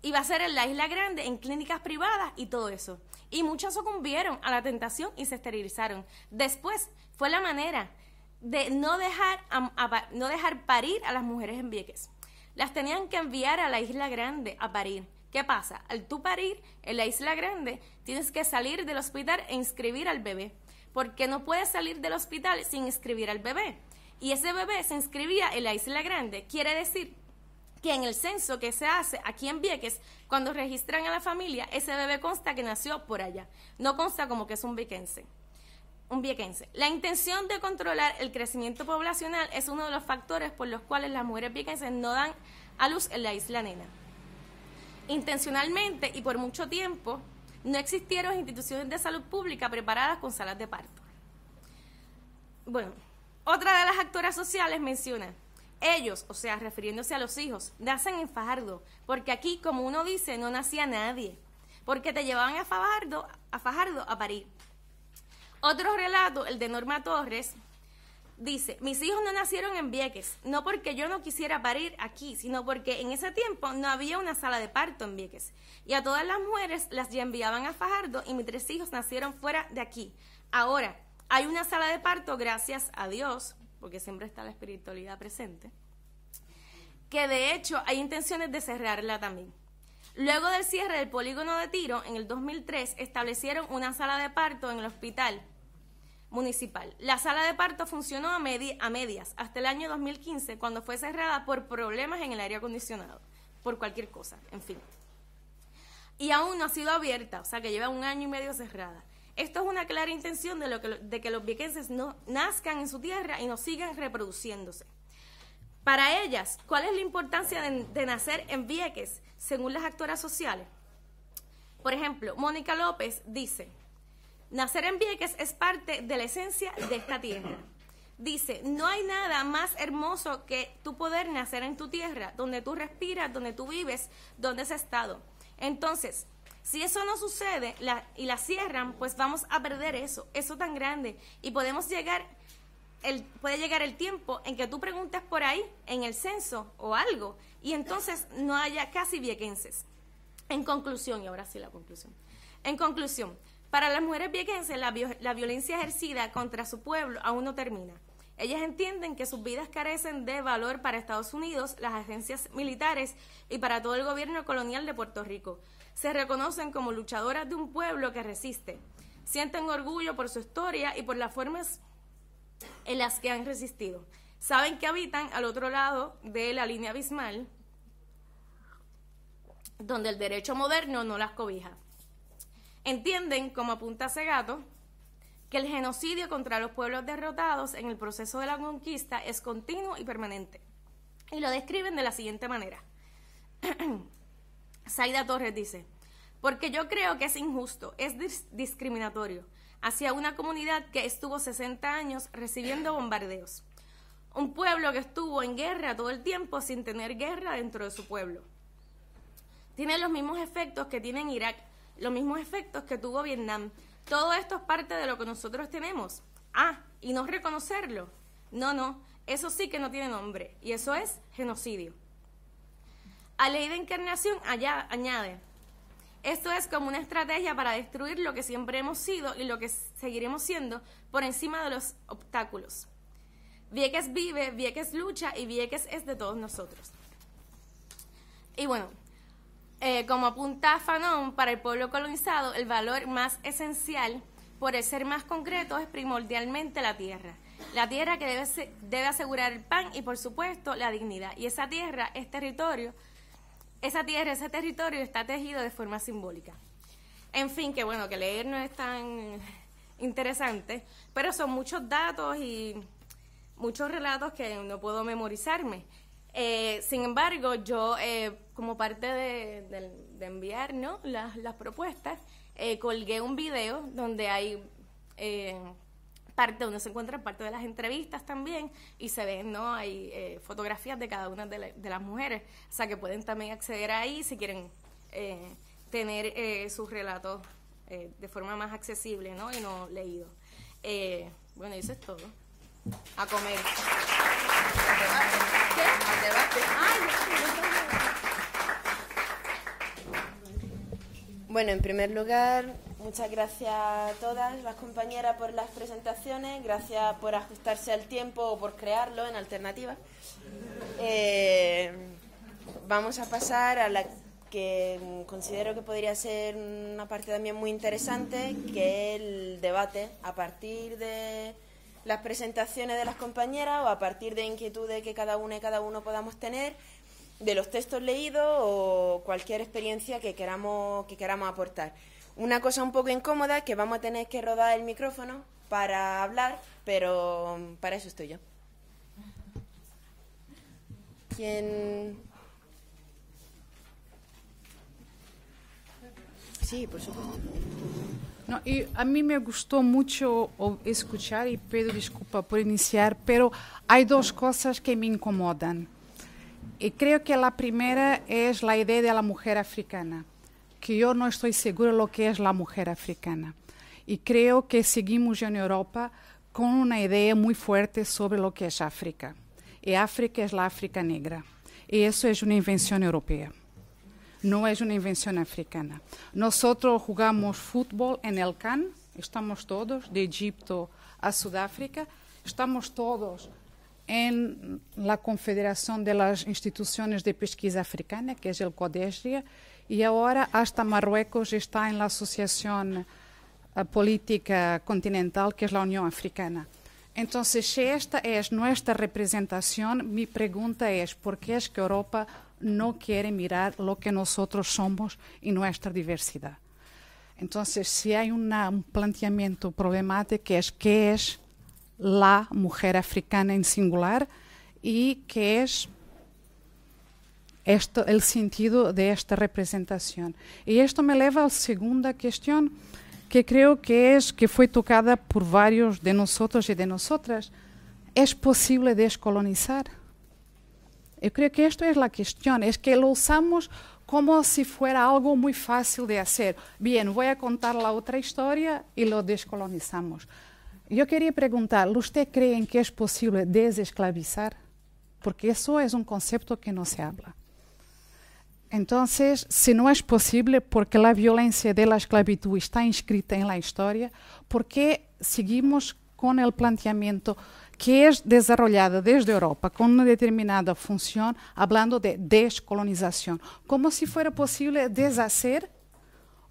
iba a ser en la Isla Grande, en clínicas privadas y todo eso. Y muchas sucumbieron a la tentación y se esterilizaron. Después fue la manera de no dejar, no dejar parir a las mujeres en Vieques las tenían que enviar a la Isla Grande a parir. ¿Qué pasa? Al tú parir en la Isla Grande, tienes que salir del hospital e inscribir al bebé, porque no puedes salir del hospital sin inscribir al bebé. Y ese bebé se inscribía en la Isla Grande, quiere decir que en el censo que se hace aquí en Vieques, cuando registran a la familia, ese bebé consta que nació por allá, no consta como que es un viquense un La intención de controlar el crecimiento poblacional es uno de los factores por los cuales las mujeres viequenses no dan a luz en la isla nena. Intencionalmente y por mucho tiempo no existieron instituciones de salud pública preparadas con salas de parto. Bueno, otra de las actoras sociales menciona, ellos, o sea, refiriéndose a los hijos, nacen en Fajardo, porque aquí, como uno dice, no nacía nadie, porque te llevaban a Fajardo, a Fajardo a otro relato, el de Norma Torres, dice, mis hijos no nacieron en Vieques, no porque yo no quisiera parir aquí, sino porque en ese tiempo no había una sala de parto en Vieques. Y a todas las mujeres las ya enviaban a Fajardo y mis tres hijos nacieron fuera de aquí. Ahora, hay una sala de parto, gracias a Dios, porque siempre está la espiritualidad presente, que de hecho hay intenciones de cerrarla también. Luego del cierre del polígono de tiro, en el 2003 establecieron una sala de parto en el hospital municipal. La sala de parto funcionó a, medias hasta el año 2015, cuando fue cerrada por problemas en el aire acondicionado, por cualquier cosa, en fin. Y aún no ha sido abierta, o sea que lleva un año y medio cerrada. Esto es una clara intención de, lo que, de que los viequenses no nazcan en su tierra y no sigan reproduciéndose. Para ellas, ¿cuál es la importancia de nacer en Vieques? según las actoras sociales. Por ejemplo, Mónica López dice, nacer en Vieques es parte de la esencia de esta tierra. Dice, no hay nada más hermoso que tu poder nacer en tu tierra, donde tú respiras, donde tú vives, donde has estado. Entonces, si eso no sucede y la cierran, pues vamos a perder eso, eso tan grande. Y podemos llegar, el, puede llegar el tiempo en que tú preguntas por ahí, en el censo o algo, y entonces no haya casi viequenses. En conclusión, y ahora sí la conclusión. En conclusión, para las mujeres viequenses la, la violencia ejercida contra su pueblo aún no termina. Ellas entienden que sus vidas carecen de valor para Estados Unidos, las agencias militares y para todo el gobierno colonial de Puerto Rico. Se reconocen como luchadoras de un pueblo que resiste. Sienten orgullo por su historia y por las formas en las que han resistido. Saben que habitan al otro lado de la línea abismal donde el derecho moderno no las cobija. Entienden, como apunta Segato, que el genocidio contra los pueblos derrotados en el proceso de la conquista es continuo y permanente. Y lo describen de la siguiente manera. Zaida *clears throat* Torres dice, porque yo creo que es injusto, es discriminatorio hacia una comunidad que estuvo 60 años recibiendo bombardeos. Un pueblo que estuvo en guerra todo el tiempo sin tener guerra dentro de su pueblo tiene los mismos efectos que tiene Irak, los mismos efectos que tuvo Vietnam. Todo esto es parte de lo que nosotros tenemos. Ah, y no reconocerlo. No, no, eso sí que no tiene nombre, y eso es genocidio. A ley de encarnación allá añade, esto es como una estrategia para destruir lo que siempre hemos sido y lo que seguiremos siendo por encima de los obstáculos. Vieques vive, Vieques lucha y Vieques es de todos nosotros. Y bueno, eh, como apunta Fanon, para el pueblo colonizado el valor más esencial por el ser más concreto es primordialmente la tierra. La tierra que debe, debe asegurar el pan y por supuesto la dignidad. Y esa tierra es territorio, esa tierra, ese territorio está tejido de forma simbólica. En fin, que bueno, que leer no es tan interesante, pero son muchos datos y muchos relatos que no puedo memorizarme. Eh, sin embargo, yo, eh, como parte de, enviar las, propuestas, eh, colgué un video donde hay parte donde se encuentran parte de las entrevistas también y se ven, ¿no? Hay fotografías de cada una de, las mujeres, o sea que pueden también acceder ahí si quieren tener sus relatos de forma más accesible, ¿no? Y no leído. bueno, eso es todo. A comer. Bueno, en primer lugar, muchas gracias a todas las compañeras por las presentaciones, gracias por ajustarse al tiempo o por crearlo en alternativa. Eh, vamos a pasar a la que considero que podría ser una parte también muy interesante, que es el debate a partir de las presentaciones de las compañeras o a partir de inquietudes que cada una y cada uno podamos tener, de los textos leídos o cualquier experiencia que queramos, que queramos aportar. Una cosa un poco incómoda es que vamos a tener que rodar el micrófono para hablar, pero para eso estoy yo. ¿Quién? Sí, por supuesto. No, y a mí me gustó mucho escuchar, y Pedro, disculpa por iniciar, pero hay dos cosas que me incomodan. Y creo que la primera es é la idea de la mujer africana, que yo no estoy segura lo que es é la mujer africana. Y creo que seguimos en Europa con una idea muy fuerte sobre lo que es é África. Y África es la África negra. Y eso es una invención europea no es una invención africana. Nosotros jugamos fútbol en el CAN, estamos todos, de Egipto a Sudáfrica, estamos todos en la Confederación de las Instituciones de Pesquisa Africana, que es el CODESRIA, y ahora hasta Marruecos está en la Asociación eh, Política Continental, que es la Unión Africana. Entonces, si esta es nuestra representación, mi pregunta es, ¿por qué es que Europa não querem mirar o que nós somos e nossa diversidade. Então se há una, um planteamento problemático é que é lá mulher africana em singular e que é esto, o sentido de esta representação. E isto me leva à segunda questão que creio que é que foi tocada por vários de nós e de nosotras. É possível descolonizar? Eu creio que esta é a questão, é que lo usamos como se fosse algo muito fácil de fazer. Bem, vou a contar a outra história e lo descolonizamos. Eu queria perguntar, você cree que é possível desesclavizar? Porque isso é um concepto que não se habla. Então, se não é possível porque a violência de la esclavitud está inscrita na história, ¿por que seguimos com o planteamento? que é desenvolvida desde Europa com uma determinada função, falando de descolonização, como se fosse possível deshacer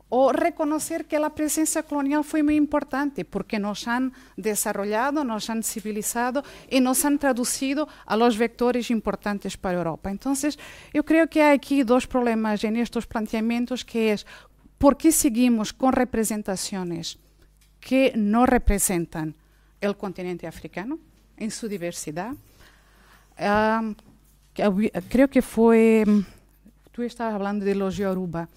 ou reconhecer que a presença colonial foi muito importante porque nos han desarrollado, nos han civilizado e nos han traduzido a los vectores importantes para Europa. Então, eu creio que há aqui dois problemas em estes planteamientos, que é por que seguimos com representações que não representam o continente africano, em sua diversidade. Creio que foi. Tu estavas falando de los Yoruba.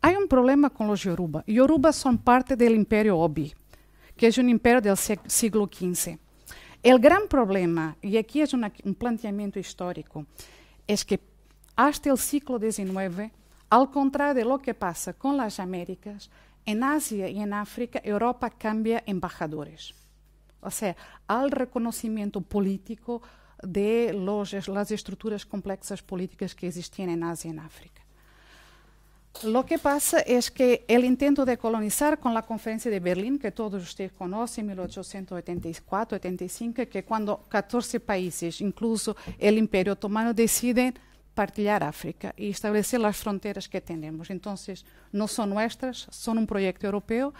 Há um problema com os Yoruba. Yoruba são parte do Império Obi, que é um império do siglo XV. O grande problema, e aqui é um um planteamiento histórico, é que até o siglo XIX, ao contrário de lo que passa com as Américas, em Ásia e em África, Europa cambia embajadores o sea, al reconocimiento político de los, las estructuras complejas políticas que existían en Asia y en África. Lo que pasa es que el intento de colonizar con la conferencia de Berlín, que todos ustedes conocen, 1884-85, que cuando 14 países, incluso el Imperio Otomano, deciden partilhar África e estabelecer as fronteiras que temos. Então, não são nossas, são um projeto europeu,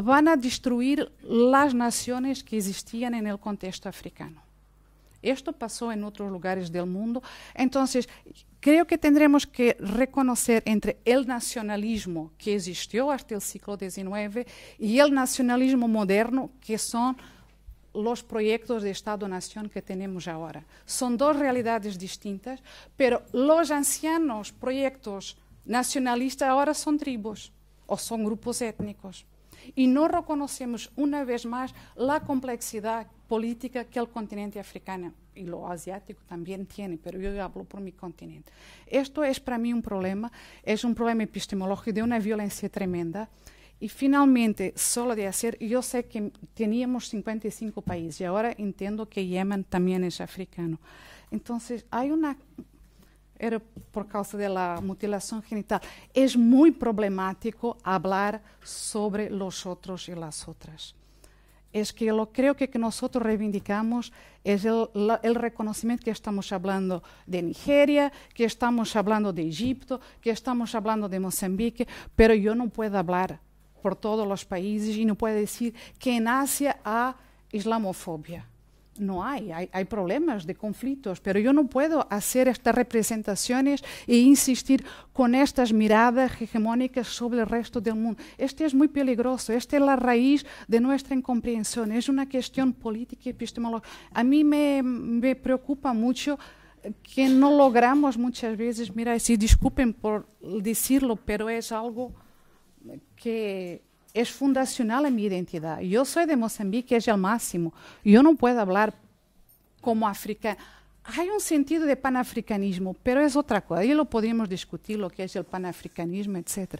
van a destruir las naciones que existían en el contexto africano. Esto pasó en otros lugares del mundo. Entonces, creo que tendremos que reconocer entre el nacionalismo que existió hasta el siglo XIX y el nacionalismo moderno, que son los proyectos de Estado-Nación que tenemos ahora. Son dos realidades distintas, pero los ancianos proyectos nacionalistas ahora son tribus o son grupos étnicos e não reconhecemos uma vez mais a complexidade política que o continente africano e o asiático também tiene, pero eu hablo por mi continente. Isto é, para mim, um problema, é um problema epistemológico de uma violência tremenda. E finalmente, solo de hacer, eu sei que teníamos 55 países E agora entendo que Yemen também é africano. Então, há uma era por causa da mutilação genital. É muito problemático falar sobre os outros e as outras. Es que eu creio que, que nós reivindicamos é o reconhecimento que estamos falando de Nigeria, que estamos falando de Egipto, que estamos falando de Moçambique, pero eu não posso falar por todos os países e não posso dizer que em Ásia há islamofobia. no hay, hay, problemas de conflictos, pero yo no puedo hacer estas representaciones e insistir con estas miradas hegemónicas sobre el resto del mundo. Este es muy peligroso, esta es la raíz de nuestra incomprensión, es una cuestión política y epistemológica. A mí me, me preocupa mucho que no logramos muchas veces, mira, si disculpen por decirlo, pero es algo que es fundacional en mi identidad. Yo soy de Mozambique, es el máximo. Yo no puedo hablar como africano. Hay un sentido de panafricanismo, pero es otra cosa. Y lo podríamos discutir, lo que es el panafricanismo, etc.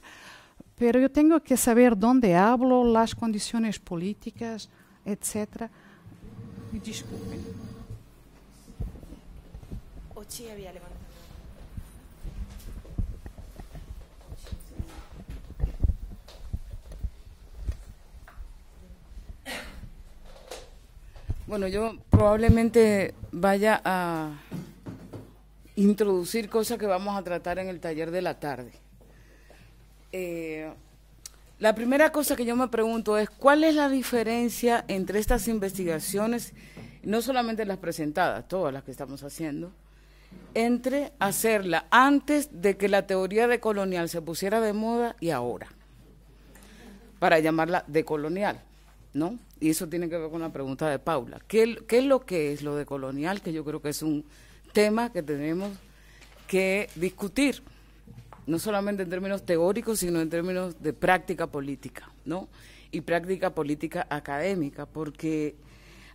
Pero yo tengo que saber dónde hablo, las condiciones políticas, etc. Disculpen. Bueno, yo probablemente vaya a introducir cosas que vamos a tratar en el taller de la tarde. Eh, la primera cosa que yo me pregunto es, ¿cuál es la diferencia entre estas investigaciones, no solamente las presentadas, todas las que estamos haciendo, entre hacerla antes de que la teoría decolonial se pusiera de moda y ahora, para llamarla decolonial? ¿no? Y eso tiene que ver con la pregunta de Paula. ¿Qué, es lo que es lo de colonial? Que yo creo que es un tema que tenemos que discutir, no solamente en términos teóricos, sino en términos de práctica política, ¿no? Y práctica política académica, porque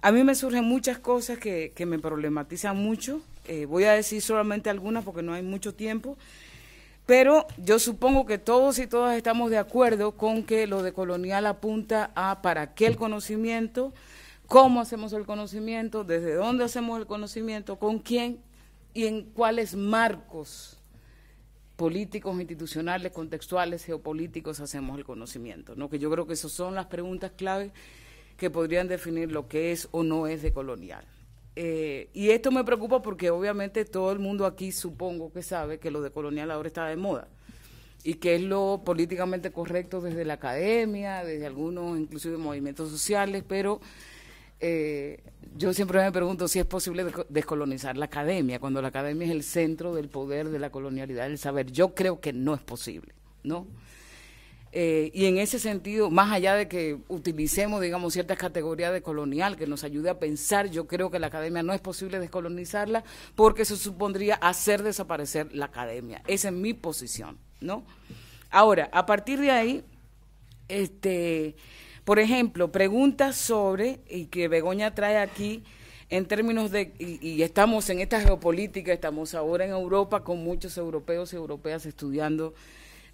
a mí me surgen muchas cosas que, que me problematizan mucho. Eh, voy a decir solamente algunas porque no hay mucho tiempo. Pero yo supongo que todos y todas estamos de acuerdo con que lo decolonial colonial apunta a para qué el conocimiento, cómo hacemos el conocimiento, desde dónde hacemos el conocimiento, con quién y en cuáles marcos políticos, institucionales, contextuales, geopolíticos hacemos el conocimiento. ¿no? Que yo creo que esas son las preguntas clave que podrían definir lo que es o no es decolonial. Eh, y esto me preocupa porque obviamente todo el mundo aquí supongo que sabe que lo de colonial ahora está de moda y que es lo políticamente correcto desde la academia, desde algunos inclusive movimientos sociales, pero eh, yo siempre me pregunto si es posible descolonizar la academia, cuando la academia es el centro del poder de la colonialidad del saber. Yo creo que no es posible, ¿no? Eh, y en ese sentido, más allá de que utilicemos, digamos, ciertas categorías de colonial que nos ayude a pensar, yo creo que la academia no es posible descolonizarla porque eso supondría hacer desaparecer la academia. Esa es mi posición, ¿no? Ahora, a partir de ahí, este, por ejemplo, preguntas sobre, y que Begoña trae aquí, en términos de, y, y, estamos en esta geopolítica, estamos ahora en Europa con muchos europeos y europeas estudiando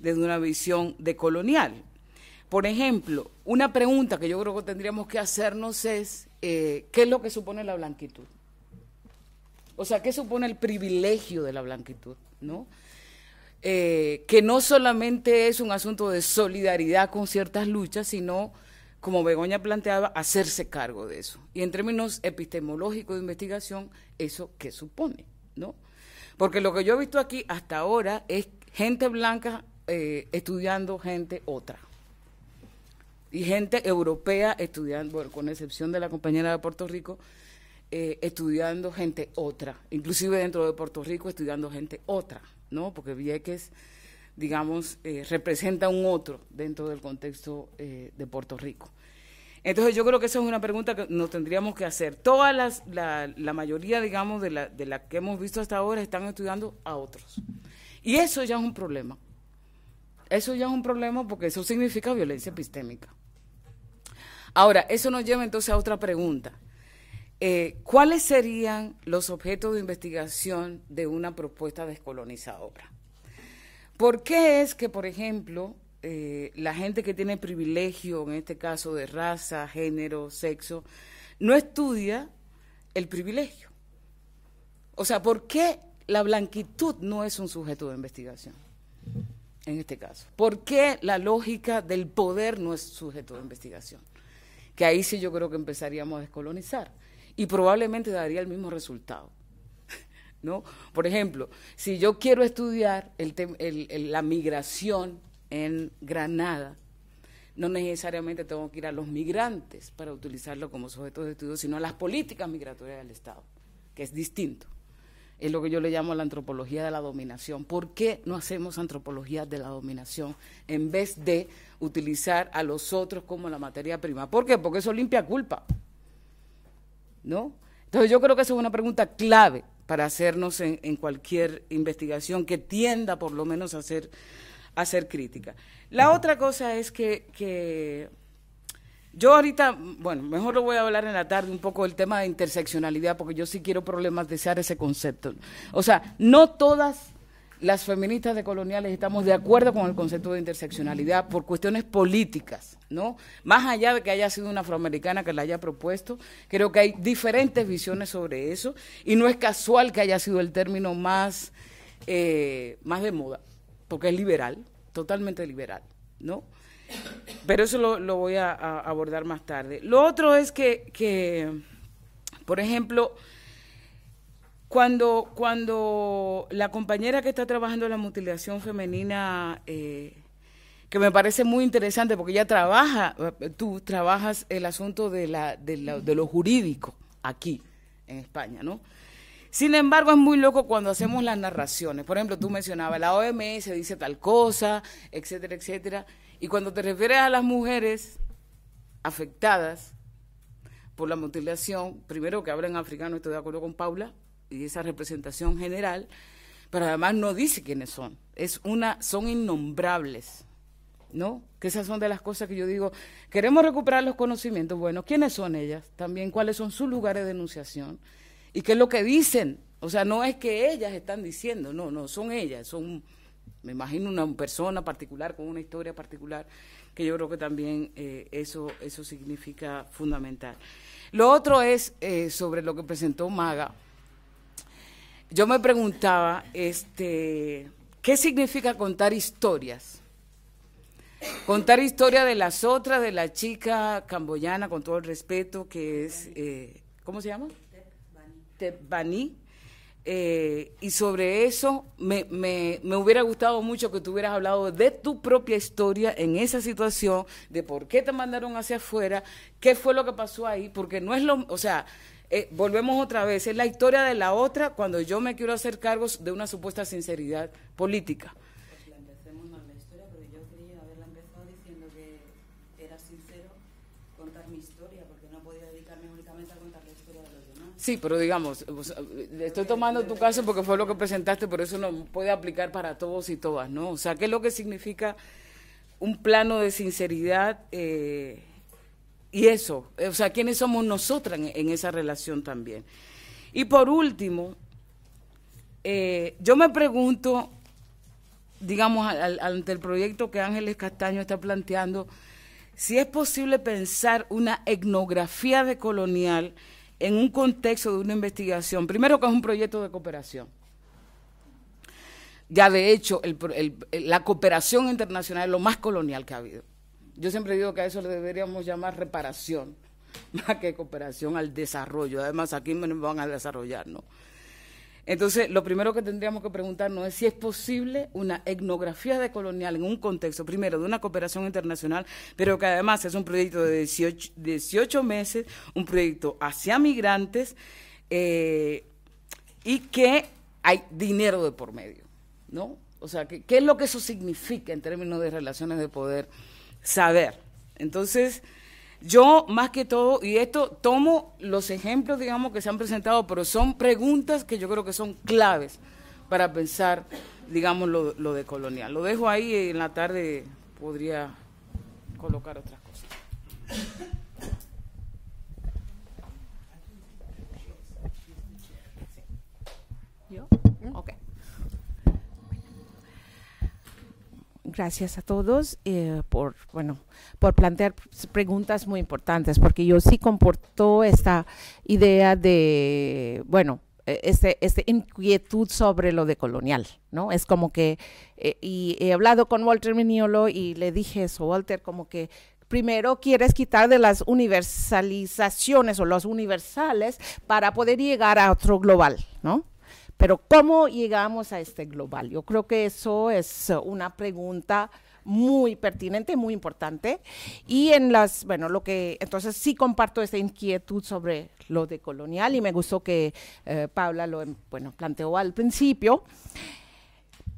desde una visión decolonial. Por ejemplo, una pregunta que yo creo que tendríamos que hacernos es, eh, ¿qué es lo que supone la blanquitud? O sea, ¿qué supone el privilegio de la blanquitud? ¿No? Eh, que no solamente es un asunto de solidaridad con ciertas luchas, sino, como Begoña planteaba, hacerse cargo de eso. Y en términos epistemológicos de investigación, ¿eso qué supone? ¿No? Porque lo que yo he visto aquí hasta ahora es gente blanca eh, estudiando gente otra. Y gente europea estudiando, con excepción de la compañera de Puerto Rico, eh, estudiando gente otra. Inclusive dentro de Puerto Rico estudiando gente otra, ¿no? Porque Vieques, digamos, eh, representa un otro dentro del contexto de Puerto Rico. Entonces yo creo que esa es una pregunta que nos tendríamos que hacer. Todas la, la mayoría, digamos, de la, de la que hemos visto hasta ahora están estudiando a otros. Y eso ya es un problema. Eso ya es un problema porque eso significa violencia epistémica. Ahora, eso nos lleva entonces a otra pregunta. Eh, ¿Cuáles serían los objetos de investigación de una propuesta descolonizadora? ¿Por qué es que, por ejemplo, eh, la gente que tiene privilegio, en este caso de raza, género, sexo, no estudia el privilegio? O sea, ¿por qué la blanquitud no es un sujeto de investigación? en este caso. ¿Por qué la lógica del poder no es sujeto de investigación? Que ahí sí yo creo que empezaríamos a descolonizar y probablemente daría el mismo resultado. *laughs* ¿No? Por ejemplo, si yo quiero estudiar la migración en Granada, no necesariamente tengo que ir a los migrantes para utilizarlo como sujeto de estudio, sino a las políticas migratorias del Estado, que es distinto es lo que yo le llamo la antropología de la dominación. ¿Por qué no hacemos antropología de la dominación en vez de utilizar a los otros como la materia prima? ¿Por qué? Porque eso limpia culpa. ¿No? Entonces yo creo que esa es una pregunta clave para hacernos en, cualquier investigación que tienda por lo menos a ser, crítica. La otra cosa es que, que yo ahorita, bueno, mejor lo voy a hablar en la tarde un poco del tema de interseccionalidad, porque yo sí quiero problematizar ese concepto. O sea, no todas las feministas decoloniales estamos de acuerdo con el concepto de interseccionalidad por cuestiones políticas, ¿no? Más allá de que haya sido una afroamericana que la haya propuesto, creo que hay diferentes visiones sobre eso y no es casual que haya sido el término más, eh, más de moda, porque es liberal, totalmente liberal, ¿no? Pero eso lo, voy a, abordar más tarde. Lo otro es que, por ejemplo, cuando, cuando la compañera que está trabajando en la mutilación femenina, eh, que me parece muy interesante porque ella trabaja, tú trabajas el asunto de, de lo jurídico aquí en España, ¿no? Sin embargo, es muy loco cuando hacemos las narraciones. Por ejemplo, tú mencionabas, la OMS dice tal cosa, etcétera, etcétera. Y cuando te refieres a las mujeres afectadas por la mutilación, primero que hablan africano, estoy de acuerdo con Paula, y esa representación general, pero además no dice quiénes son. Es una, son innombrables, ¿no? Que esas son de las cosas que yo digo, queremos recuperar los conocimientos. Bueno, ¿quiénes son ellas? También, ¿cuáles son sus lugares de denunciación, ¿Y qué es lo que dicen? O sea, no es que ellas están diciendo, no, no, son ellas, son me imagino una persona particular con una historia particular, que yo creo que también eh, eso, eso significa fundamental. Lo otro es eh, sobre lo que presentó Maga. Yo me preguntaba, este, ¿qué significa contar historias? Contar historia de las otras, de la chica camboyana, con todo el respeto, que es, eh, ¿cómo se llama? Tebani. Eh, y sobre eso me, me, hubiera gustado mucho que tú hubieras hablado de tu propia historia en esa situación, de por qué te mandaron hacia afuera, qué fue lo que pasó ahí, porque no es lo, o sea, eh, volvemos otra vez, es la historia de la otra cuando yo me quiero hacer cargo de una supuesta sinceridad política. Sí, pero digamos, estoy tomando tu caso porque fue lo que presentaste, pero eso no puede aplicar para todos y todas, ¿no? O sea, ¿qué es lo que significa un plano de sinceridad eh, y eso? Eh, o sea, ¿quiénes somos nosotras en, esa relación también? Y por último, eh, yo me pregunto, digamos, ante el proyecto que Ángeles Castaño está planteando, si es posible pensar una etnografía decolonial colonial en un contexto de una investigación, primero que es un proyecto de cooperación. Ya de hecho, la cooperación internacional es lo más colonial que ha habido. Yo siempre digo que a eso le deberíamos llamar reparación, *laughs* más que cooperación al desarrollo. Además, aquí me van a desarrollar, ¿no? Entonces, lo primero que tendríamos que preguntarnos es si es posible una etnografía decolonial en un contexto, primero, de una cooperación internacional, pero que además es un proyecto de 18, meses, un proyecto hacia migrantes eh, y que hay dinero de por medio, ¿no? O sea, ¿qué es lo que eso significa en términos de relaciones de poder? Saber. Entonces, yo, más que todo, y esto tomo los ejemplos, digamos, que se han presentado, pero son preguntas que yo creo que son claves para pensar, digamos, lo, de colonial. Lo dejo ahí y eh, en la tarde podría colocar otras cosas. Gracias a todos eh, por, bueno, por plantear preguntas muy importantes, porque yo sí comportó esta idea de, bueno, e-, esta este, inquietud sobre lo de colonial, ¿no? Es como que, eh, y he hablado con Walter Miniolo y le dije eso, Walter, como que primero quieres quitar de las universalizaciones o los universales para poder llegar a otro global, ¿no? Pero ¿cómo llegamos a este global? Yo creo que eso es una pregunta muy pertinente, muy importante. Y en las, bueno, lo que, entonces sí comparto esta inquietud sobre lo de colonial y me gustó que eh, Paula lo, em, bueno, planteó al principio.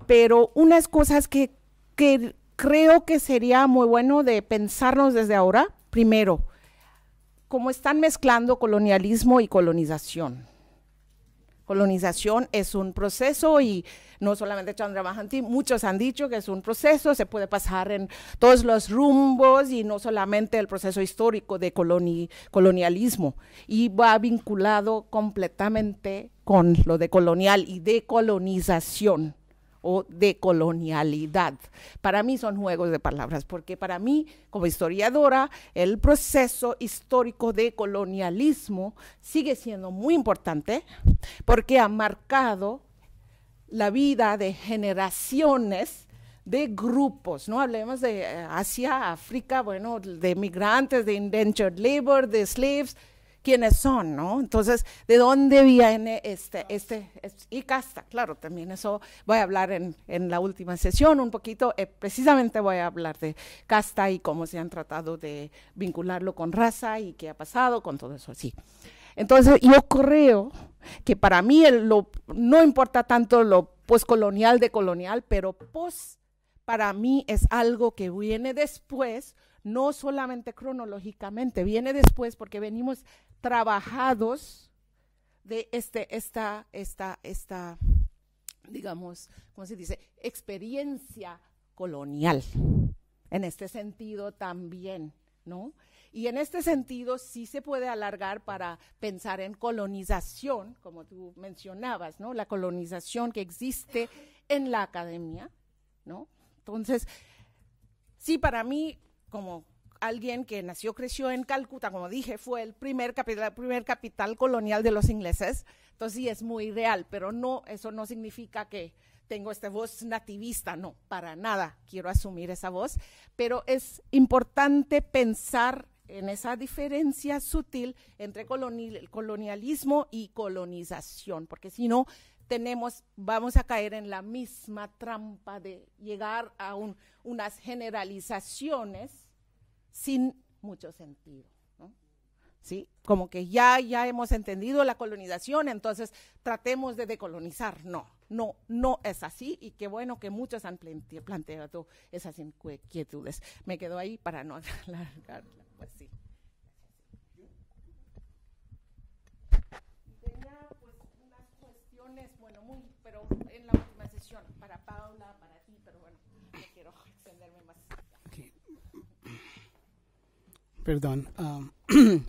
Pero unas cosas que, que creo que sería muy bueno de pensarnos desde ahora, primero, cómo están mezclando colonialismo y colonización Colonización es un proceso y no solamente Chandra Mahanti, muchos han dicho que es un proceso, se puede pasar en todos los rumbos y no solamente el proceso histórico de colonialismo. Y va vinculado completamente con lo de colonial y de colonización o de colonialidad. Para mí son juegos de palabras, porque para mí, como historiadora, el proceso histórico de colonialismo sigue siendo muy importante porque ha marcado la vida de generaciones de grupos, ¿no? Hablemos de eh, Asia, África, bueno, de migrantes, de indentured labor, de slaves, quiénes son, ¿no? Entonces, ¿de dónde viene este, este, y casta? Claro, también eso voy a hablar en, la última sesión un poquito, eh, precisamente voy a hablar de casta y cómo se han tratado de vincularlo con raza y qué ha pasado con todo eso así. Entonces, yo creo que para mí lo, no importa tanto lo poscolonial de colonial, pero pos para mí es algo que viene después no solamente cronológicamente, viene después porque venimos trabajados de este, esta, esta, esta, digamos, ¿cómo se dice? Experiencia colonial, en este sentido también, ¿no? Y en este sentido sí se puede alargar para pensar en colonización, como tú mencionabas, ¿no? La colonización que existe en la academia, ¿no? Entonces, sí, para mí como alguien que nació, creció en Calcuta, como dije, fue el primer capital, primer capital colonial de los ingleses, entonces sí es muy real, pero no, eso no significa que tengo esta voz nativista, no, para nada quiero asumir esa voz, pero es importante pensar en esa diferencia sutil entre colonialismo y colonización, porque si no, tenemos, vamos a caer en la misma trampa de llegar a unas generalizaciones sin mucho sentido. ¿no? ¿Sí? Como que ya, ya hemos entendido la colonización, entonces tratemos de decolonizar. No, no, no es así y qué bueno que muchos han planteado esas inquietudes. Me quedo ahí para no *laughs* alargarla. Pues sí. Perdón. Um, *clears throat*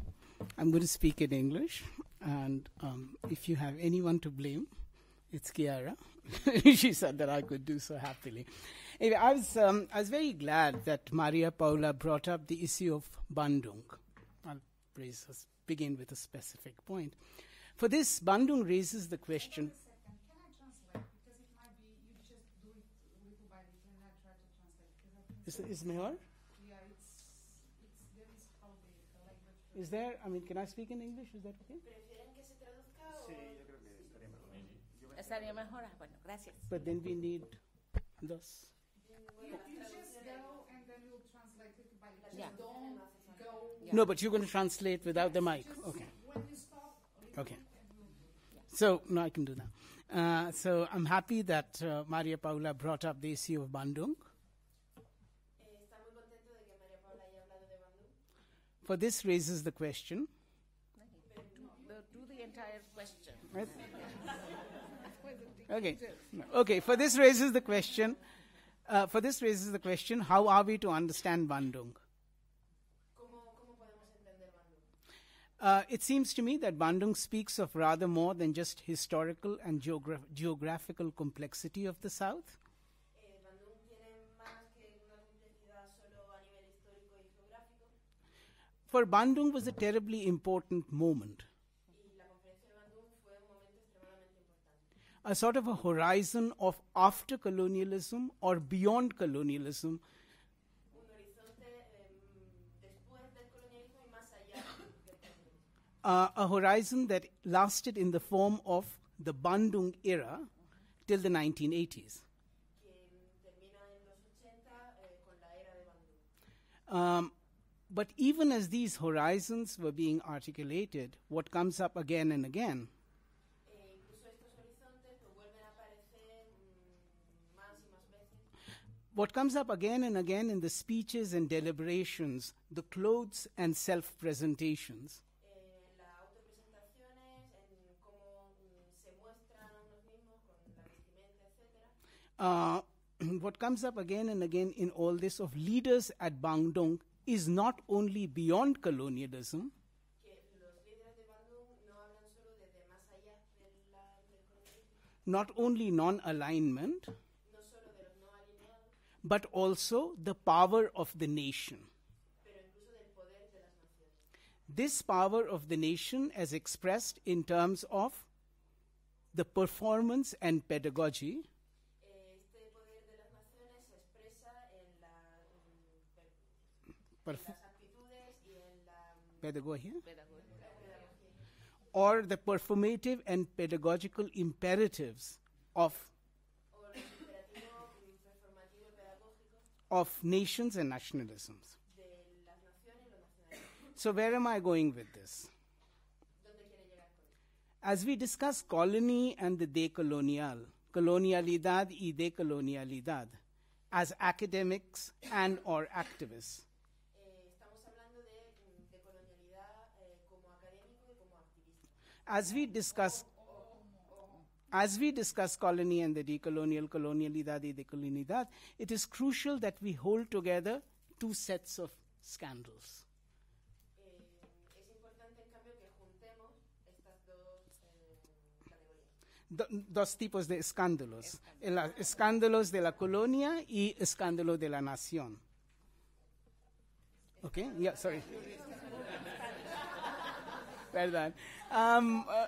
I'm going to speak in English, and um, if you have anyone to blame, it's Kiara. *laughs* she said that I could do so happily. Anyway, I was, um, I was very glad that Maria Paula brought up the issue of Bandung. I'll raise, begin with a specific point. For this, Bandung raises the question. Is, is Is there, I mean, can I speak in English? Is that okay? Ah, but then we need this. You, just go and then will translate No, but you're going to translate without the mic. okay. Okay. So, no, I can do that. Uh, so, I'm happy that uh, Maria Paula brought up the issue of Bandung. For this raises the question. Do the entire question. *laughs* okay. Okay. For this raises the question. Uh, for this raises the question: How are we to understand Bandung? Uh, it seems to me that Bandung speaks of rather more than just historical and geogra- geographical complexity of the South. for Bandung was a terribly important moment. A sort of a horizon of after colonialism or beyond colonialism. Uh, a horizon that lasted in the form of the Bandung era till the 1980s. Um, but even as these horizons were being articulated, what comes up again and again what comes up again and again in the speeches and deliberations, the clothes and self presentations. Uh, *clears throat* what comes up again and again in all this of leaders at Bangdong is not only beyond colonialism, not only non alignment, but also the power of the nation. This power of the nation, as expressed in terms of the performance and pedagogy, Perf mm, Or the performative and pedagogical imperatives of of nations and nationalisms. So, where am I going with this? As we discuss colony and the decolonial, colonialidad y decolonialidad, as academics and or activists, as we discuss as we discuss colony and the decolonial, colonialidad y decolonidad, it is crucial that we hold together two sets of scandals. Do, dos tipos de escándalos. El, escándalos de la colonia y escándalo de la nación. Okay? Yeah, sorry. Pardon. Um, uh,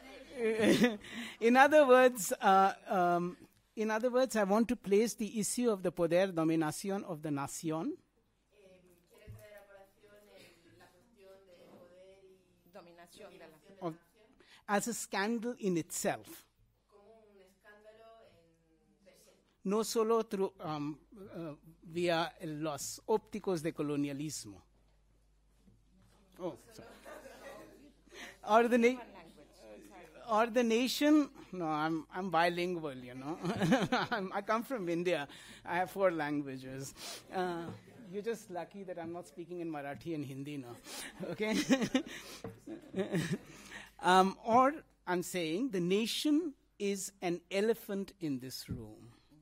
*laughs* in other words, uh, um, in other words, I want to place the issue of the poder dominación of the nación. Of, as a scandal in itself. no solo through, um, uh, vía los ópticos de colonialismo. Oh, sorry or the na- or the nation no i'm i'm bilingual you know *laughs* i come from india i have four languages uh, you're just lucky that i'm not speaking in marathi and hindi now *laughs* okay *laughs* um, or i'm saying the nation is an elephant in this room mm-hmm.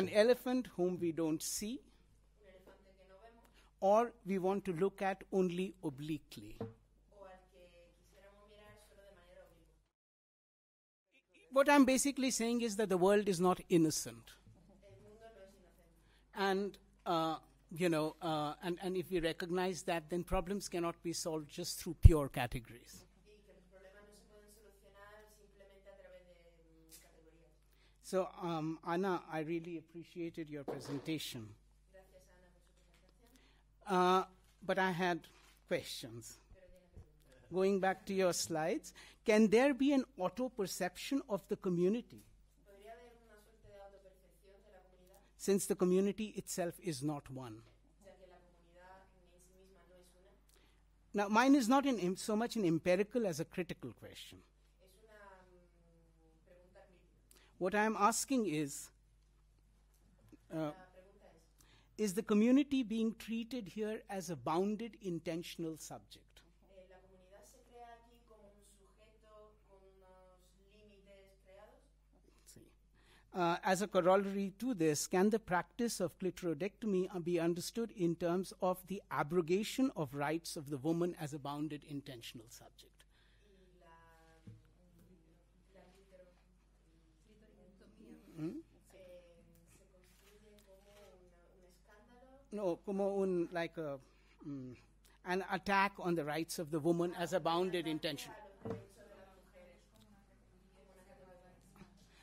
an elephant whom we don't see or we want to look at only obliquely. What I'm basically saying is that the world is not innocent. And, uh, you know, uh, and, and if we recognize that, then problems cannot be solved just through pure categories. So, um, Anna, I really appreciated your presentation. Uh, but I had questions. Going back to your slides, can there be an auto perception of the community? Since the community itself is not one. Now, mine is not in, so much an empirical as a critical question. What I am asking is uh, is the community being treated here as a bounded intentional subject? Eh, uh, as a corollary to this, can the practice of clitoridectomy be understood in terms of the abrogation of rights of the woman as a bounded intentional subject? no, un like a, um, an attack on the rights of the woman as a bounded intention.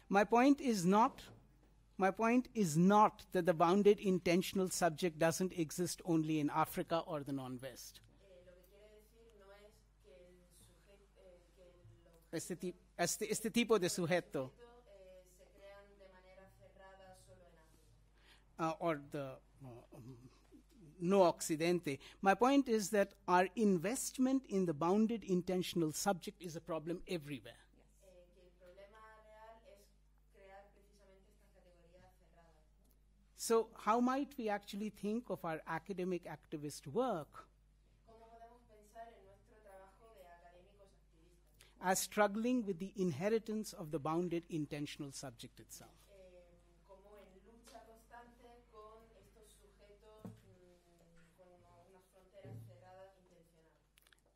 My point is not my point is not that the bounded intentional subject doesn't exist only in Africa or the non-West. Este, este tipo de sujeto. Uh, or the uh, um, no Occidente. My point is that our investment in the bounded intentional subject is a problem everywhere. So, how might we actually think of our academic activist work as struggling with the inheritance of the bounded intentional subject itself?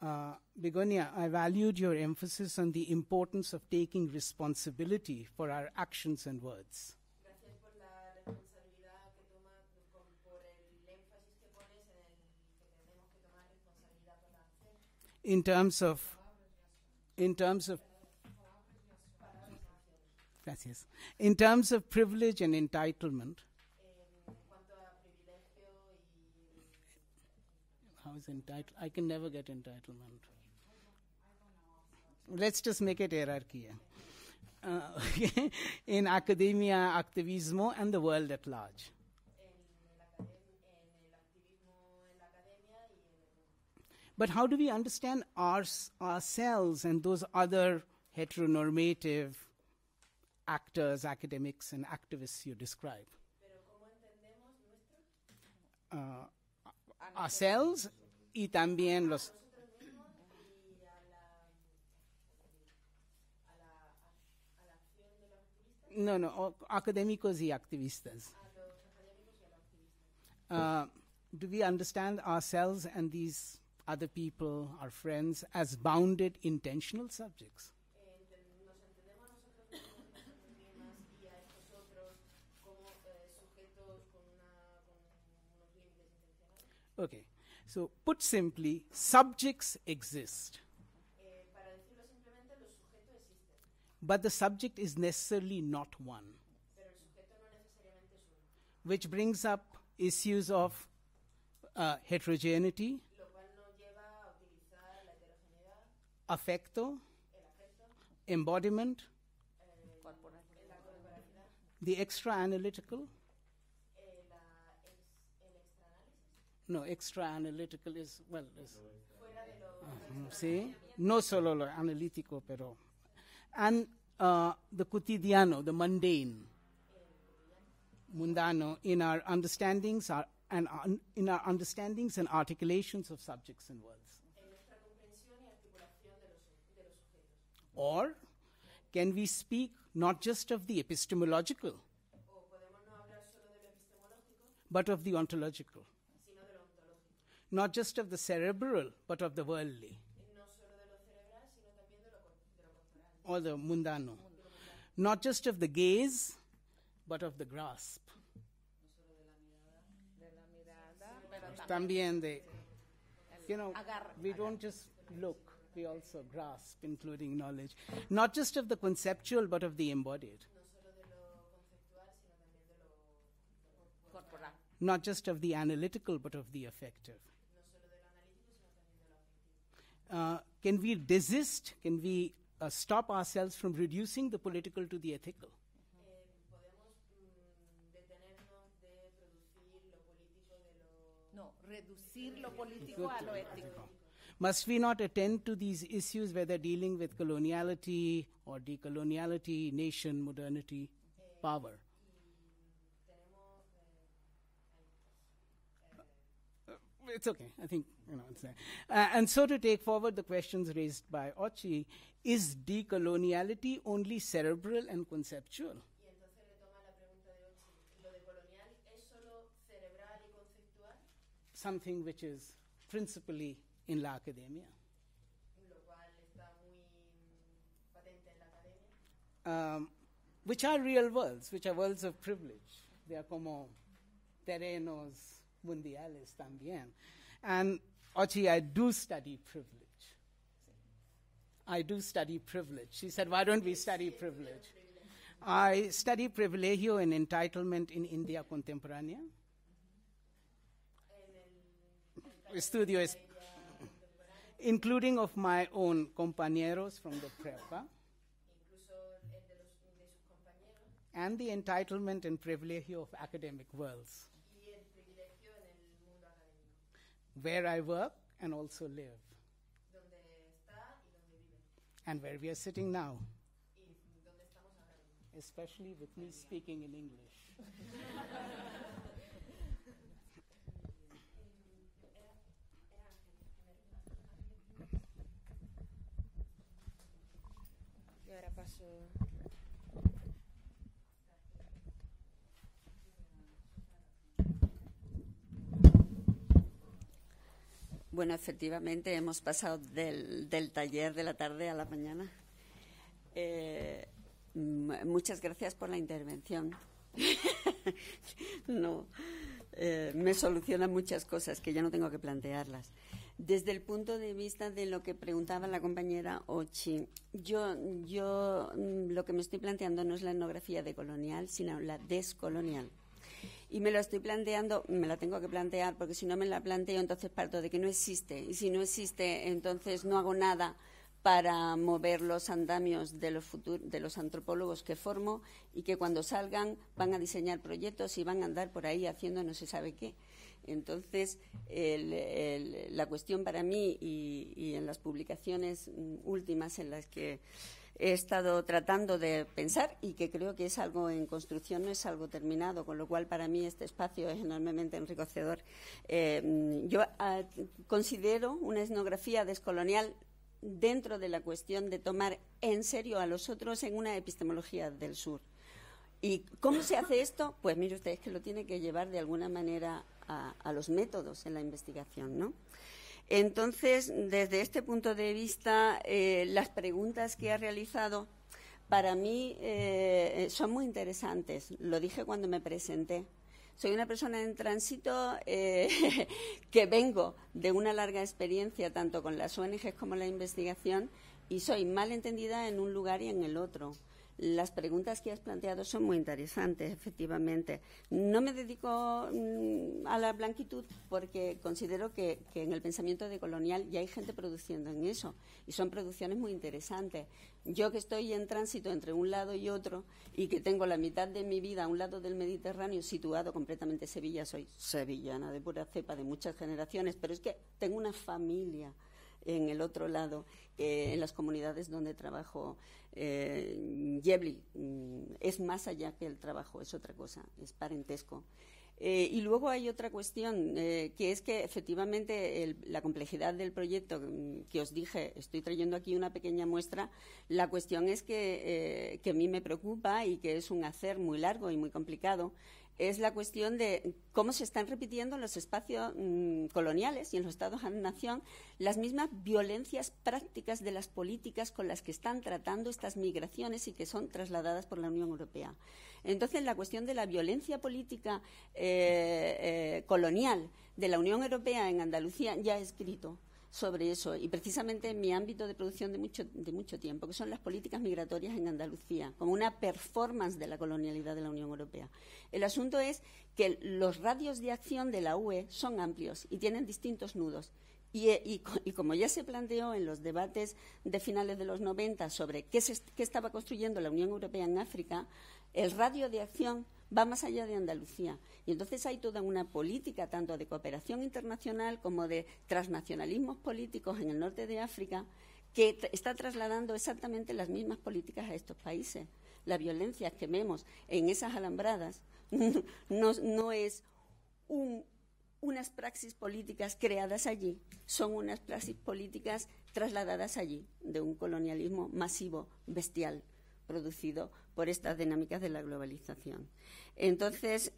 Uh, Begonia, I valued your emphasis on the importance of taking responsibility for our actions and words. in terms of, in terms of, gracias. In terms of privilege and entitlement, How is entitled? I can never get entitlement. Let's just make it hierarchy. Uh, *laughs* in academia, activismo, and the world at large. But how do we understand our, ourselves and those other heteronormative actors, academics, and activists you describe? Uh, a Cells y también los No, no, académicos y activistas. Uh, do we understand ourselves and these other people, our friends, as bounded intentional subjects? Okay. So, put simply, subjects exist. But the subject is necessarily not one. Which brings up issues of uh, heterogeneity, afecto, embodiment, the extra analytical. No, extra analytical is, well, is, uh, see? No solo lo analítico, pero. And uh, the cotidiano, the mundane, mundano, in our understandings are and un, uh, in our understandings and articulations of subjects and words. Or can we speak not just of the epistemological, but of the ontological? not just of the cerebral, but of the worldly. or the mundano. mundano. Not just of the gaze, but of the grasp. También de, you know, we don't just look, we also grasp, including knowledge. Not just of the conceptual, but of the embodied. Not just of the analytical, but of the affective. Uh, can we desist, can we uh, stop ourselves from reducing the political to the ethical? Must we not attend to these issues, whether dealing with coloniality or decoloniality, nation, modernity, power? it's okay. I think you know. It's there. Uh, and so, to take forward the questions raised by Ochi, is decoloniality only cerebral and conceptual? Something which is principally in la academia. Um, which are real worlds, which are worlds of privilege. They are como terrenos mundiales también. And Ochi, I do study privilege. I do study privilege. She said, Why don't we study privilege? I study privilegio and entitlement in India contemporánea. Estudio es, including of my own compañeros from the prepa. And the entitlement and privilegio of academic worlds. where I work and also live. And where we are sitting now. Especially with me speaking in English. *laughs* Y ahora paso Bueno, efectivamente hemos pasado del, taller de la tarde a la mañana. Eh, muchas gracias por la intervención. *laughs* no, eh, me soluciona muchas cosas que ya no tengo que plantearlas. Desde el punto de vista de lo que preguntaba la compañera Ochi, yo, yo mm, lo que me estoy planteando no es la etnografía decolonial, sino la descolonial y me lo estoy planteando, me la tengo que plantear porque si no me la planteo entonces parto de que no existe y si no existe entonces no hago nada para mover los andamios de los, de los antropólogos que formo y que cuando salgan van a diseñar proyectos y van a andar por ahí haciendo no se sabe qué. Entonces, la cuestión para mí y en las publicaciones mm, últimas en las que he estado tratando de pensar y que creo que es algo en construcción, no es algo terminado, con lo cual para mí este espacio es enormemente enriquecedor. Eh, yo ah, considero una etnografía descolonial dentro de la cuestión de tomar en serio a los otros en una epistemología del sur. ¿Y cómo se hace esto? Pues mire usted, que lo tiene que llevar de alguna manera a los métodos en la investigación, ¿no? Entonces, desde este punto de vista, eh, las preguntas que ha realizado para mí eh, son muy interesantes. Lo dije cuando me presenté. Soy una persona en tránsito eh, *laughs* que vengo de una larga experiencia tanto con las ONGs como la investigación y soy mal entendida en un lugar y en el otro. Las preguntas que has planteado son muy interesantes, efectivamente. No me dedico mm, a la blanquitud porque considero que, en el pensamiento decolonial ya hay gente produciendo en eso y son producciones muy interesantes. Yo que estoy en tránsito entre un lado y otro y que tengo la mitad de mi vida a un lado del Mediterráneo situado completamente en Sevilla, soy sevillana de pura cepa de muchas generaciones, pero es que tengo una familia en el otro lado, eh, en las comunidades donde trabajo eh, mm, es más allá que el trabajo, es otra cosa, es parentesco. Eh, y luego hay otra cuestión, eh, que es que efectivamente la complejidad del proyecto mm, que os dije, estoy trayendo aquí una pequeña muestra, la cuestión es eh, que, a mí me preocupa y que es un hacer muy largo y muy complicado es la cuestión de cómo se están repitiendo en los espacios mm, coloniales y en los estados-nación de las mismas violencias prácticas de las políticas con las que están tratando estas migraciones y que son trasladadas por la Unión Europea. Entonces, la cuestión de la violencia política eh, eh, colonial de la Unión Europea en Andalucía ya ha escrito sobre eso y precisamente en mi ámbito de producción de mucho, de mucho tiempo, que son las políticas migratorias en Andalucía, como una performance de la colonialidad de la Unión Europea. El asunto es que los radios de acción de la UE son amplios y tienen distintos nudos. Y, eh, como ya se planteó en los debates de finales de los 90 sobre qué, qué estaba construyendo la Unión Europea en África, el radio de acción va más allá de Andalucía. Y entonces hay toda una política tanto de cooperación internacional como de transnacionalismos políticos en el norte de África que está trasladando exactamente las mismas políticas a estos países. La violencia que vemos en esas alambradas *laughs* no, es unas praxis políticas creadas allí, son unas praxis políticas trasladadas allí de un colonialismo masivo, bestial producido por estas dinámicas de la globalización. Entonces, eh,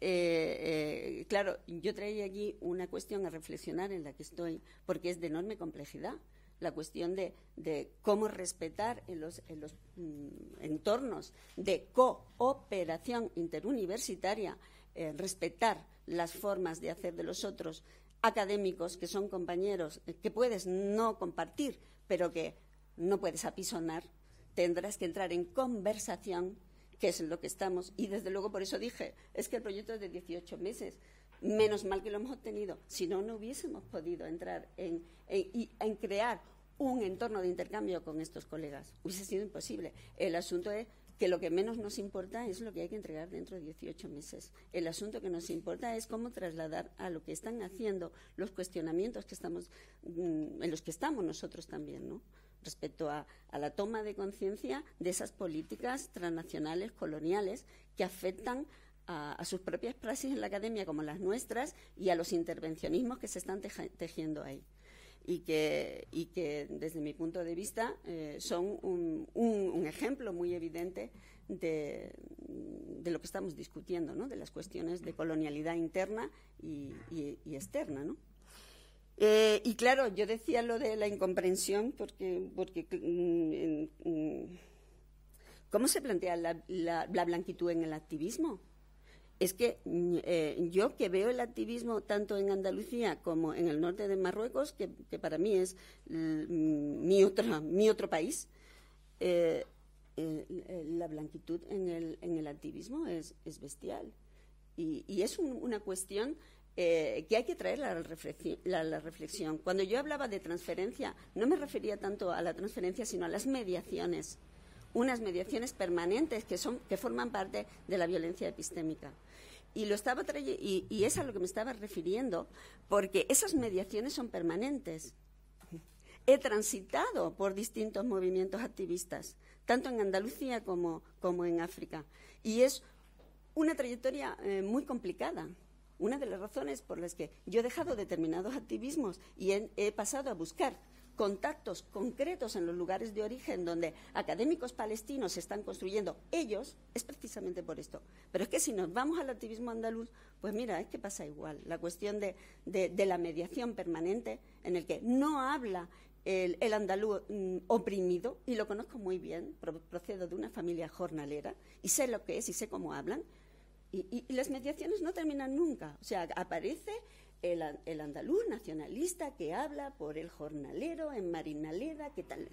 eh, claro, yo traía aquí una cuestión a reflexionar en la que estoy, porque es de enorme complejidad la cuestión de, cómo respetar en los, mm, entornos de cooperación interuniversitaria, eh, respetar las formas de hacer de los otros académicos que son compañeros, que puedes no compartir, pero que no puedes apisonar tendrás que entrar en conversación, que es lo que estamos. Y desde luego por eso dije, es que el proyecto es de 18 meses. Menos mal que lo hemos obtenido, si no, no hubiésemos podido entrar en, crear un entorno de intercambio con estos colegas. Hubiese sido imposible. El asunto es que lo que menos nos importa es lo que hay que entregar dentro de 18 meses. El asunto que nos importa es cómo trasladar a lo que están haciendo los cuestionamientos mm, en los que estamos nosotros también, ¿no? respecto a, la toma de conciencia de esas políticas transnacionales coloniales que afectan a, sus propias praxis en la academia como las nuestras y a los intervencionismos que se están tejiendo ahí. Y que, desde mi punto de vista eh, son un, ejemplo muy evidente de, lo que estamos discutiendo, ¿no? de las cuestiones de colonialidad interna y, y externa. ¿no? Eh, y claro, yo decía lo de la incomprensión porque, porque mm, mm, ¿cómo se plantea la, la, blanquitud en el activismo? Es que mm, eh, yo que veo el activismo tanto en Andalucía como en el norte de Marruecos, que, para mí es mi, otro, mi otro país, eh, la blanquitud en el, en el activismo es, es bestial. Y, es una cuestión eh, que hay que traer la, la, reflexión. Cuando yo hablaba de transferencia, no me refería tanto a la transferencia, sino a las mediaciones, unas mediaciones permanentes que, son, que forman parte de la violencia epistémica. Y, lo estaba es a lo que me estaba refiriendo, porque esas mediaciones son permanentes. He transitado por distintos movimientos activistas, tanto en Andalucía como, en África. Y es una trayectoria eh, muy complicada, una de las razones por las que yo he dejado determinados activismos y he, pasado a buscar contactos concretos en los lugares de origen donde académicos palestinos se están construyendo ellos, es precisamente por esto. Pero es que si nos vamos al activismo andaluz, pues mira, es que pasa igual. La cuestión de, la mediación permanente, en el que no habla el, andaluz mm, oprimido, y lo conozco muy bien, procedo de una familia jornalera, y sé lo que es y sé cómo hablan, y, las mediaciones no terminan nunca. O sea, aparece el, andaluz nacionalista que habla por el jornalero en Marinaleda, ¿qué tal?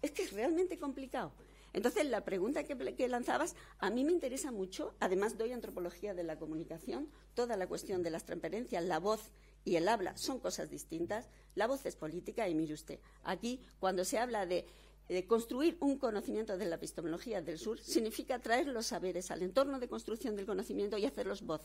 Es que es realmente complicado. Entonces, la pregunta que, que, lanzabas a mí me interesa mucho. Además, doy antropología de la comunicación. Toda la cuestión de las transparencias, la voz y el habla son cosas distintas. La voz es política y mire usted, aquí cuando se habla de eh, construir un conocimiento de la epistemología del sur significa traer los saberes al entorno de construcción del conocimiento y hacerlos voz.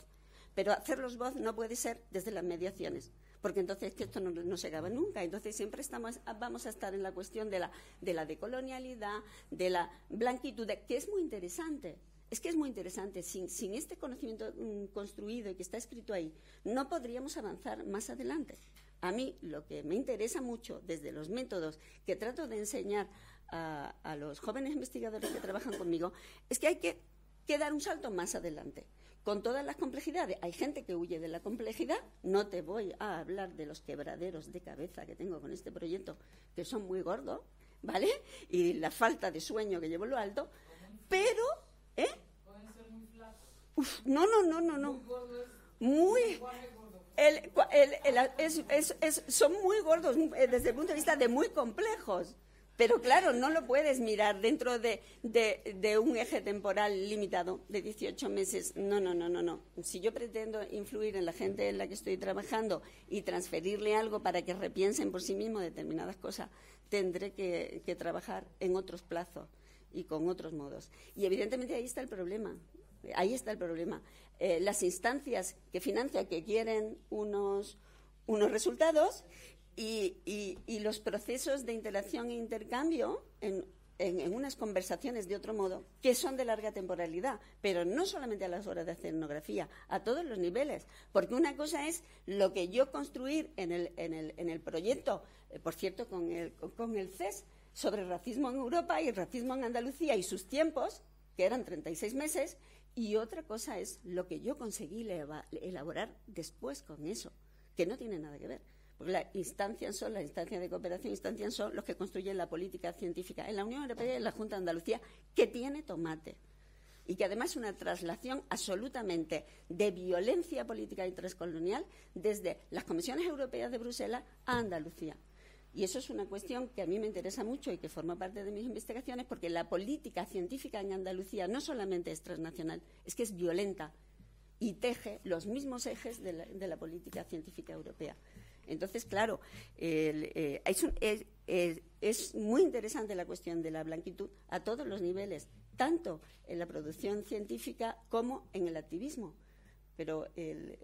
Pero hacerlos voz no puede ser desde las mediaciones, porque entonces esto no, se acaba nunca. Entonces siempre estamos, vamos a estar en la cuestión de la, de la decolonialidad, de la blanquitud, que es muy interesante. Es que es muy interesante. Sin, sin este conocimiento mm, construido y que está escrito ahí, no podríamos avanzar más adelante. A mí lo que me interesa mucho desde los métodos que trato de enseñar a, los jóvenes investigadores que trabajan conmigo es que hay que, dar un salto más adelante con todas las complejidades. Hay gente que huye de la complejidad. No te voy a hablar de los quebraderos de cabeza que tengo con este proyecto, que son muy gordos, ¿vale? Y la falta de sueño que llevo lo alto. Pero, ¿eh? Pueden ser muy flacos. no, no, no, no, no. Muy. el, el, son muy gordos eh, desde el punto de vista de muy complejos. Pero claro, no lo puedes mirar dentro de, un eje temporal limitado de 18 meses. No, no, no, no, no. Si yo pretendo influir en la gente en la que estoy trabajando y transferirle algo para que repiensen por sí mismo determinadas cosas, tendré que, trabajar en otros plazos y con otros modos. Y evidentemente ahí está el problema. Ahí está el problema. Eh, las instancias que financia que quieren unos, unos resultados y, los procesos de interacción e intercambio en, unas conversaciones de otro modo, que son de larga temporalidad, pero no solamente a las horas de escenografía, a todos los niveles. Porque una cosa es lo que yo construí en el, proyecto, eh, por cierto, con el, con el CES, sobre racismo en Europa y el racismo en Andalucía y sus tiempos, que eran 36 meses, y otra cosa es lo que yo conseguí elaborar después con eso, que no tiene nada que ver. Porque las instancias son las instancias de cooperación, instancias son los que construyen la política científica en la Unión Europea y en la Junta de Andalucía, que tiene tomate y que además es una traslación absolutamente de violencia política y transcolonial desde las comisiones europeas de Bruselas a Andalucía. Y eso es una cuestión que a mí me interesa mucho y que forma parte de mis investigaciones porque la política científica en Andalucía no solamente es transnacional, es que es violenta y teje los mismos ejes de la política científica europea. Entonces, claro, eh, es, muy interesante la cuestión de la blanquitud a todos los niveles, tanto en la producción científica como en el activismo. Pero en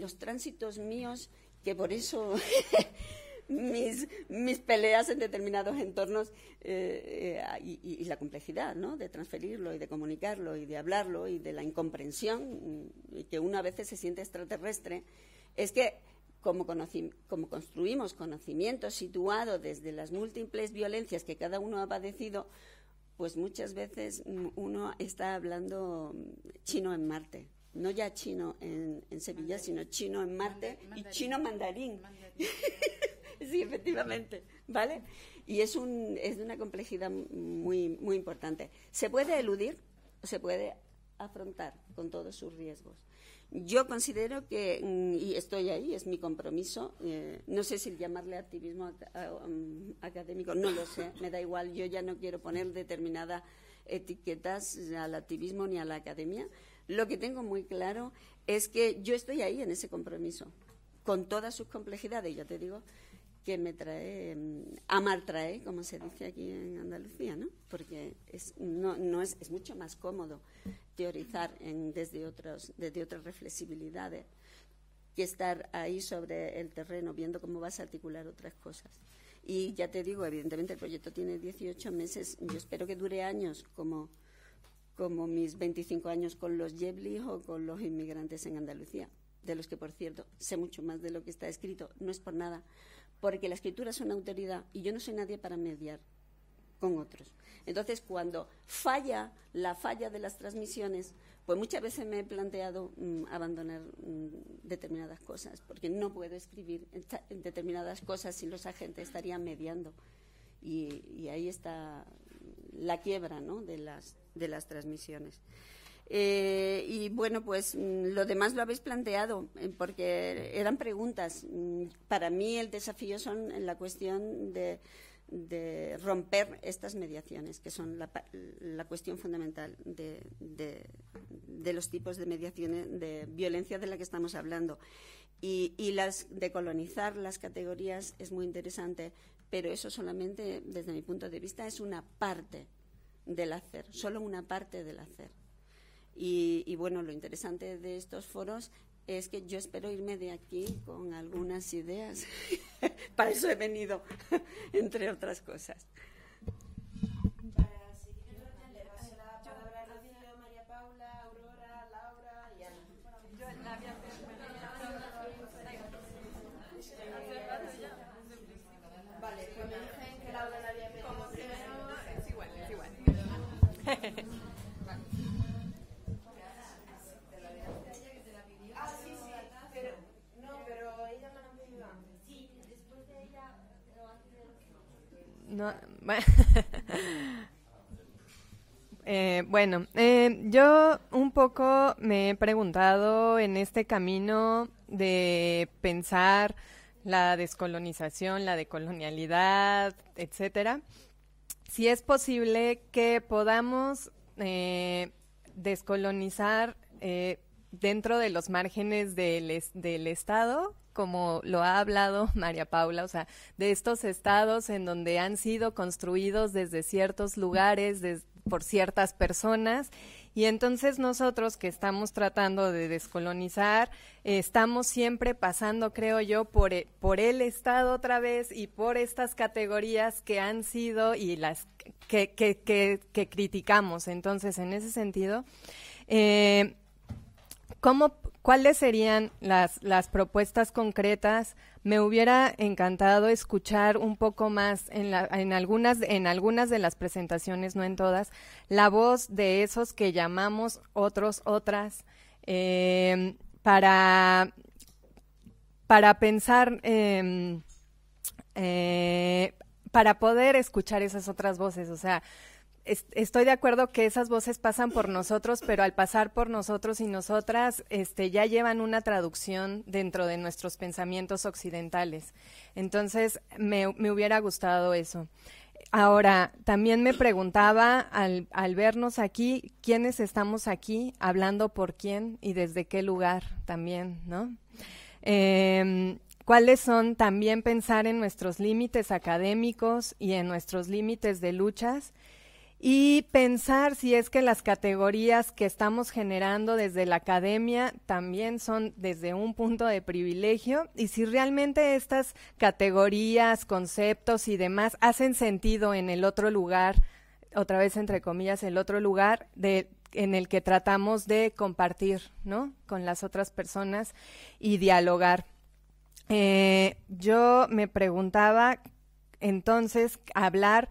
los tránsitos míos, que por eso *laughs* mis, peleas en determinados entornos eh, eh, y, la complejidad ¿no? de transferirlo y de comunicarlo y de hablarlo y de la incomprensión y mm, que una a veces se siente extraterrestre, es que como, construimos conocimiento situado desde las múltiples violencias que cada uno ha padecido, pues muchas veces uno está hablando chino en Marte. No ya chino en, Sevilla, sino chino en Marte y chino mandarín. *laughs* sí, efectivamente. ¿Vale? Y es, un, es de una complejidad muy, muy importante. ¿Se puede eludir? o ¿Se puede afrontar con todos sus riesgos? Yo considero que, mm, y estoy ahí, es mi compromiso, eh, no sé si llamarle activismo um, académico, no lo sé, me da igual, yo ya no quiero poner determinadas etiquetas al activismo ni a la academia. Lo que tengo muy claro es que yo estoy ahí en ese compromiso, con todas sus complejidades, ya te digo, que me trae, em, amar trae, como se dice aquí en Andalucía, ¿no? Porque es, no, es, mucho más cómodo teorizar en, desde, otros, desde otras reflexibilidades que estar ahí sobre el terreno viendo cómo vas a articular otras cosas. Y ya te digo, evidentemente el proyecto tiene 18 meses, yo espero que dure años, como, como mis 25 años con los Yebli o con los inmigrantes en Andalucía, de los que, por cierto, sé mucho más de lo que está escrito, no es por nada, porque la escritura es una autoridad y yo no soy nadie para mediar con otros. Entonces, cuando falla la falla de las transmisiones, pues muchas veces me he planteado mm, abandonar mm, determinadas cosas, porque no puedo escribir determinadas cosas si los agentes estarían mediando. Y, ahí está la quiebra de las transmisiones. Eh, y bueno, pues mm, lo demás lo habéis planteado, eh, porque eran preguntas. Mm, para mí el desafío son la cuestión de, romper estas mediaciones, que son la, cuestión fundamental de, los tipos de mediaciones de violencia de la que estamos hablando. Y, y las de colonizar las categorías es muy interesante, pero eso solamente, desde mi punto de vista, es una parte del hacer, solo una parte del hacer. Y, bueno, lo interesante de estos foros es que yo espero irme de aquí con algunas ideas. *laughs* Para eso he venido, *laughs* entre otras cosas. bueno, *laughs* eh, eh, yo un poco me he preguntado en este camino de pensar la descolonización, la decolonialidad, etcétera, si es posible que podamos eh, descolonizar dentro de los márgenes del, del Estado como lo ha hablado *laughs* María Paula, o sea, de estos estados en donde han sido construidos desde ciertos lugares, por ciertas personas. Y entonces nosotros que estamos tratando de descolonizar, estamos siempre pasando, creo yo, por, e-, por el Estado otra vez y por estas categorías que han sido y las que, criticamos. Entonces, en ese sentido, eh, ¿cómo ¿Cuáles serían las, propuestas concretas? Me hubiera encantado escuchar un poco más en, algunas, en algunas de las presentaciones, no en todas, la voz de esos que llamamos otros, otras, em, para, para pensar, em, eh, para poder escuchar esas otras voces. O sea, estoy de acuerdo que esas voces pasan por nosotros, pero al pasar por nosotros y nosotras, este, ya llevan una traducción dentro de nuestros pensamientos occidentales. Entonces, me, hubiera gustado eso. Ahora, también me preguntaba al, vernos aquí, ¿quiénes estamos aquí? Hablando por quién y desde qué lugar también, ¿no? Em, cuáles son también pensar en nuestros límites académicos y en nuestros límites de luchas y pensar si es que las categorías que estamos generando desde la academia también son desde un punto de privilegio y si realmente estas categorías, conceptos y demás hacen sentido en el otro lugar, otra vez entre comillas, el otro lugar de en el que tratamos de compartir, ¿no? Con las otras personas y dialogar. Eh, yo me preguntaba entonces hablar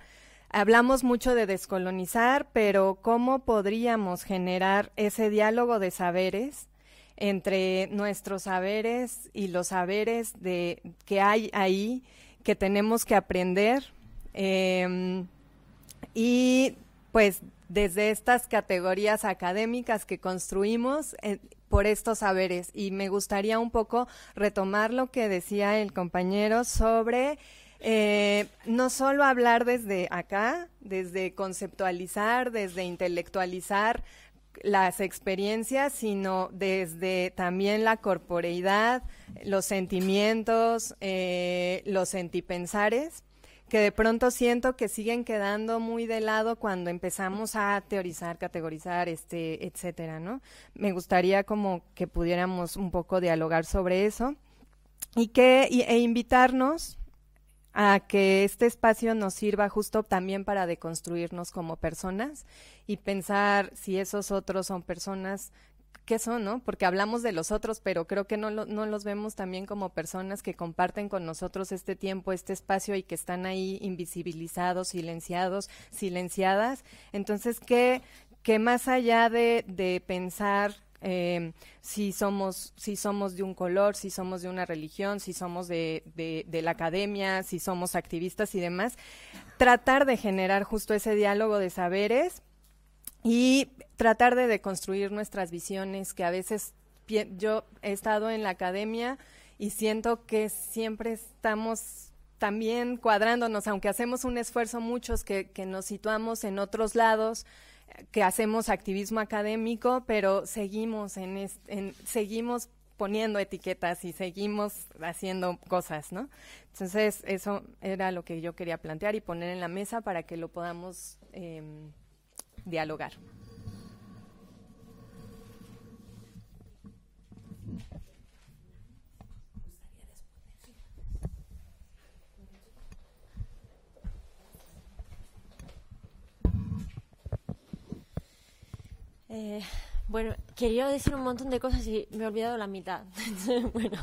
Hablamos mucho de descolonizar, pero ¿cómo podríamos generar ese diálogo de saberes entre nuestros saberes y los saberes de, que hay ahí que tenemos que aprender? Em, y pues desde estas categorías académicas que construimos eh, por estos saberes. Y me gustaría un poco retomar lo que decía el compañero sobre eh, no solo hablar desde acá, desde conceptualizar, desde intelectualizar las experiencias, sino desde también la corporeidad, los sentimientos, eh, los sentipensares, que de pronto siento que siguen quedando muy de lado cuando empezamos a teorizar, categorizar, este, etcétera, ¿no? Me gustaría como que pudiéramos un poco dialogar sobre eso y que e invitarnos a que este espacio nos sirva justo también para deconstruirnos como personas y pensar si esos otros son personas qué son, ¿no? Porque hablamos de los otros, pero creo que no, no los vemos también como personas que comparten con nosotros este tiempo, este espacio y que están ahí invisibilizados, silenciados, silenciadas. Entonces, qué qué más allá de, de pensar eh, si somos si somos de un color, si somos de una religión, si somos de, de, la academia, si somos activistas y demás, tratar de generar justo ese diálogo de saberes y tratar de deconstruir nuestras visiones que a veces yo he estado en la academia y siento que siempre estamos también cuadrándonos, aunque hacemos un esfuerzo muchos que, que nos situamos en otros lados, que hacemos activismo académico, pero seguimos seguimos poniendo etiquetas y seguimos haciendo cosas, ¿no? Entonces, eso era lo que yo quería plantear y poner en la mesa para que lo podamos em, dialogar. Eh, bueno, quería decir un montón de cosas y me he olvidado la mitad. *laughs* bueno,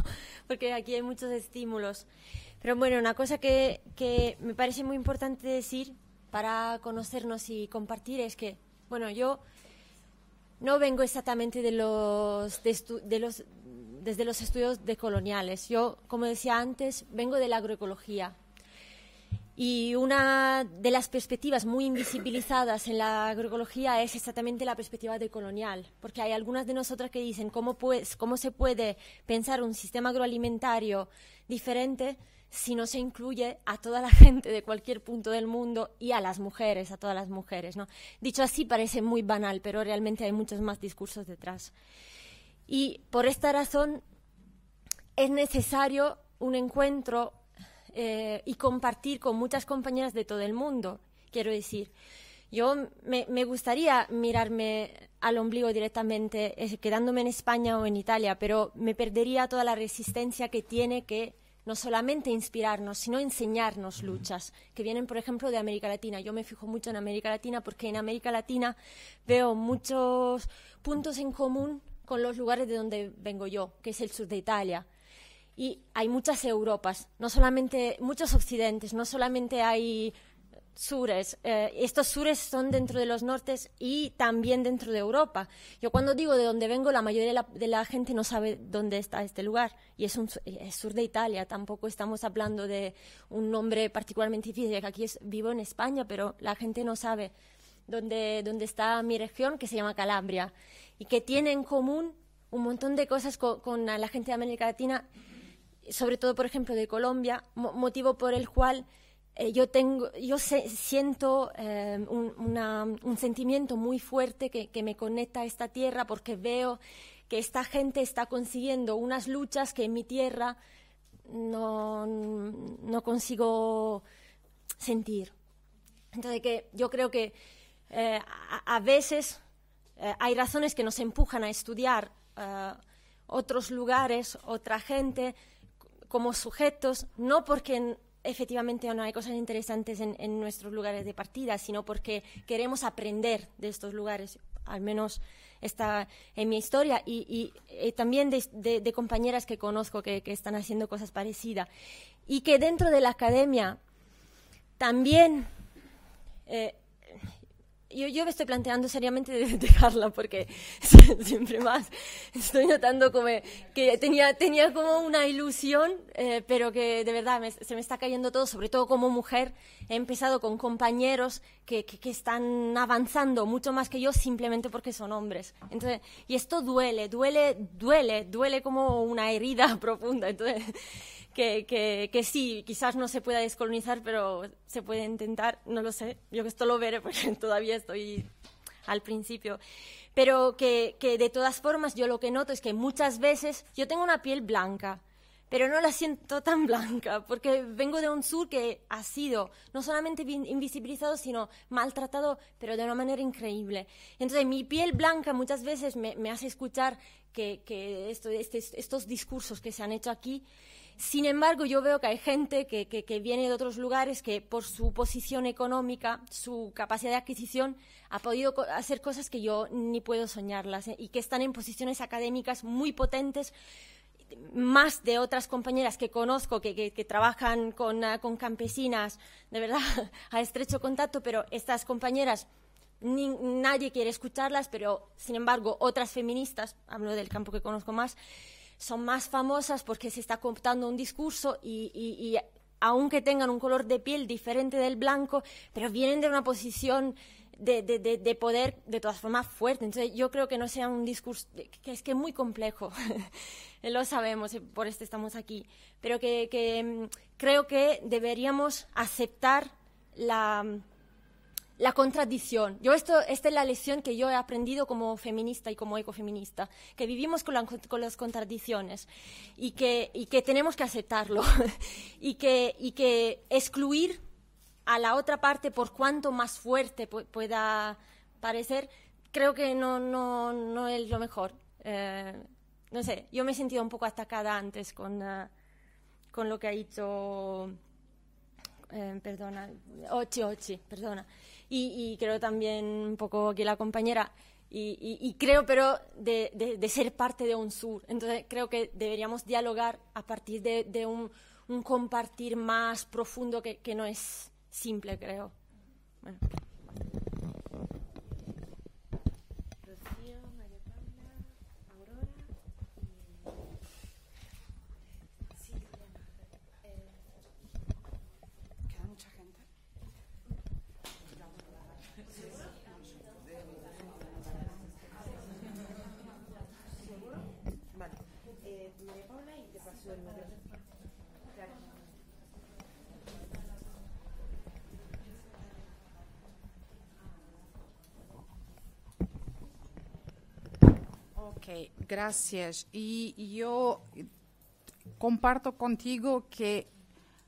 porque aquí hay muchos estímulos. Pero bueno, una cosa que, me parece muy importante decir para conocernos y compartir es que, bueno, yo no vengo exactamente de los, desde los estudios decoloniales. Yo, como decía antes, vengo de la agroecología, y una de las perspectivas muy invisibilizadas en la agroecología es exactamente la perspectiva decolonial, porque hay algunas de nosotras que dicen cómo, cómo se puede pensar un sistema agroalimentario diferente si no se incluye a toda la *laughs* gente de cualquier punto del mundo y a las mujeres, a todas las mujeres. Dicho así parece muy banal, pero realmente hay muchos más discursos detrás. Y por esta razón es necesario un encuentro eh, y compartir con muchas compañeras de todo el mundo, quiero decir. Yo me, gustaría mirarme al ombligo directamente, quedándome en España o en Italia, pero me perdería toda la resistencia que tiene que no solamente inspirarnos, sino enseñarnos luchas que vienen, por ejemplo, de América Latina. Yo me fijo mucho en América Latina porque en América Latina veo muchos puntos en común con los lugares de donde vengo yo, que es el sur de Italia y hay muchas Europas, no solamente muchos occidentes, no solamente hay sures. Eh, estos sures son dentro de los nortes y también dentro de Europa. Yo cuando digo de dónde vengo, la mayoría de la, gente no sabe dónde está este lugar. Y es, un, eh, sur de Italia, tampoco estamos hablando de un nombre particularmente difícil, que aquí vivo en España, pero la gente no sabe dónde, dónde está mi región, que se llama Calabria, y que tiene en común un montón de cosas con la gente de América Latina sobre todo, por ejemplo, de Colombia, motivo por el cual eh, yo, tengo, yo siento eh, un, sentimiento muy fuerte que, me conecta a esta tierra porque veo que esta gente está consiguiendo unas luchas que en mi tierra no, consigo sentir. Entonces, que yo creo que eh, a, veces hay razones que nos empujan a estudiar otros lugares, otra gente, como sujetos, no porque efectivamente no hay cosas interesantes en, nuestros lugares de partida, sino porque queremos aprender de estos lugares, al menos está en mi historia, y, eh, también de, compañeras que conozco que, están haciendo cosas parecidas, y que dentro de la academia también eh, yo, yo me estoy planteando seriamente de *laughs* dejarla porque *laughs* siempre más estoy notando como que tenía, tenía como una ilusión, eh, pero que de verdad se me está cayendo todo, sobre todo como mujer. He empezado con compañeros que, que, están avanzando mucho más que yo simplemente porque son hombres. Entonces, y esto duele, duele, duele, duele como una herida *laughs* profunda. Entonces, que, sí, quizás no se pueda descolonizar, pero se puede intentar, no lo sé. Yo que esto lo veré porque *laughs* todavía estoy al principio. Pero que, de todas formas yo lo que noto es que muchas veces yo tengo una piel blanca, pero no la siento *laughs* tan blanca, porque vengo de un sur que ha sido no solamente invisibilizado, sino maltratado, pero de una manera increíble. Entonces, mi piel blanca muchas veces me, hace escuchar que, este, estos discursos que se han hecho aquí sin embargo, yo veo que hay gente que, viene de otros lugares que por su posición económica, su capacidad de adquisición, ha podido hacer cosas que yo ni puedo soñarlas eh, y que están en posiciones académicas muy potentes más de otras compañeras que conozco que, trabajan con, ah, con, campesinas, de verdad, *laughs* a estrecho contacto, pero estas compañeras nadie quiere escucharlas, pero sin embargo otras feministas, hablo del campo que conozco más, son más famosas porque se está contando un discurso y, aunque tengan un color de piel diferente del blanco, pero vienen de una posición de, poder de todas formas fuerte. Entonces yo creo que no sea un discurso que es que es muy complejo, *laughs* lo sabemos, eh, por esto estamos aquí, pero que mm, creo que deberíamos aceptar la la contradicción. Yo esto, esta es la lección que yo he aprendido como feminista y como ecofeminista, que vivimos con, las contradicciones y que, que, tenemos que aceptarlo *laughs* y, que, y que excluir a la otra parte por cuanto más fuerte pueda parecer, creo que no, no, no es lo mejor. Eh, no sé, yo me he sentido un poco atacada antes con, eh, lo que ha dicho... Eh, perdona, Ochi, Ochi, perdona y, creo también un poco aquí la compañera, y, creo, pero de, ser parte de un sur. Entonces, creo que deberíamos dialogar a partir de, un, compartir más profundo que, no es simple, creo. Bueno. gracias. Y yo comparto contigo que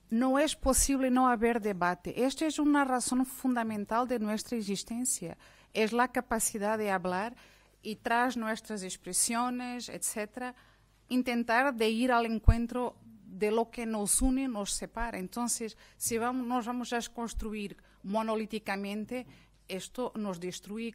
no es posible no haber debate. Esta es una razón fundamental de nuestra existencia. Es la capacidad de hablar y tras nuestras expresiones, etcétera, intentar de ir al encuentro de lo que nos une nos separa. Entonces, si vamos, nos vamos a construir monolíticamente, esto nos destruye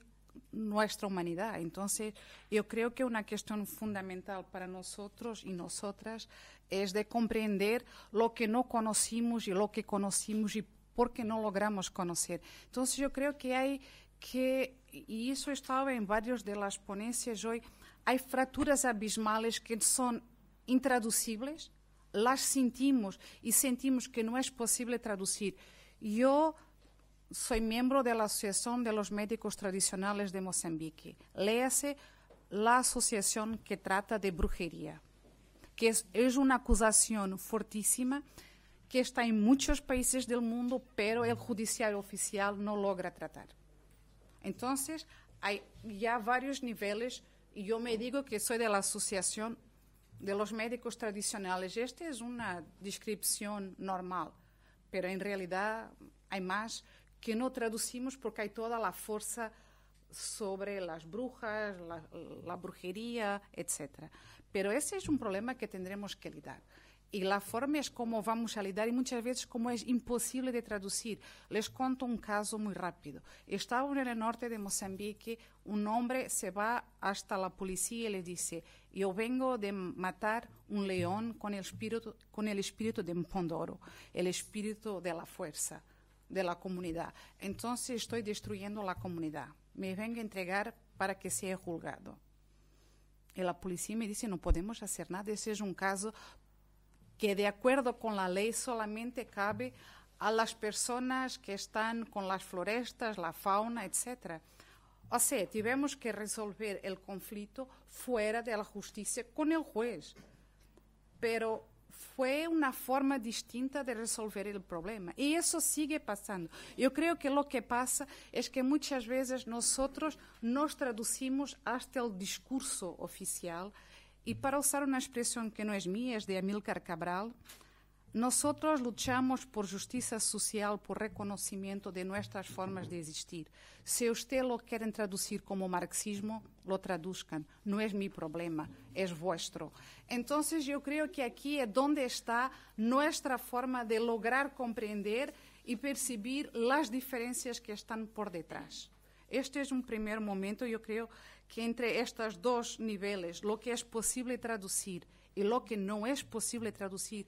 nuestra humanidad. Entonces, yo creo que una cuestión fundamental para nosotros y nosotras es de comprender lo que no conocimos y lo que conocimos y por qué no logramos conocer. Entonces, yo creo que hay que, y eso estaba en varias de las ponencias hoy, hay fracturas abismales que son intraducibles, las sentimos y sentimos que no es posible traducir. Yo soy miembro de la Asociación de los Médicos Tradicionales de Mozambique. Léase la asociación que trata de brujería, que es, una acusación fortísima que está en muchos países del mundo, pero el judiciario oficial no logra tratar. Entonces, hay ya varios niveles y yo me digo que soy de la asociación de los médicos tradicionales. Esta es una descripción normal, pero en realidad hay más que no traducimos porque hay toda la fuerza sobre las brujas, la, brujería, etc. Pero ese es un problema que tendremos que lidar. Y la forma es como vamos a lidiar y muchas veces como es imposible de traducir. Les cuento un caso muy rápido. Estaba en el norte de Mozambique, un hombre se va hasta la policía y le dice, yo vengo de matar un león con el espíritu, con el espíritu de un pandoro, el espíritu de la fuerza de la comunidad. Entonces estoy destruyendo la comunidad. Me vengo a entregar para que sea juzgado. Y la policía me dice, no podemos hacer nada. Ese es un caso que de acuerdo con la ley solamente cabe a las personas que están con las florestas, la fauna, etc. O sea, tuvimos que resolver el conflicto fuera de la justicia con el juez. Pero fue una forma distinta de resolver el problema. Y eso sigue pasando. Yo creo que lo que pasa es que muchas veces nosotros nos traducimos hasta el discurso oficial. Y para usar una expresión que no es mía, es de Amílcar Cabral, Nosotros luchamos por justiça social, por reconocimiento de nuestras formas de existir. Si usted lo quieren traducir como marxismo, lo traduzcan. No es é mi problema, es é vuestro. Entonces yo creo que aquí es é donde está nuestra forma de lograr comprender y percibir las diferencias que están por detrás. Este es un primer momento, yo creo, que entre estos dos niveles, lo que es posible traducir y lo que no es posible traducir,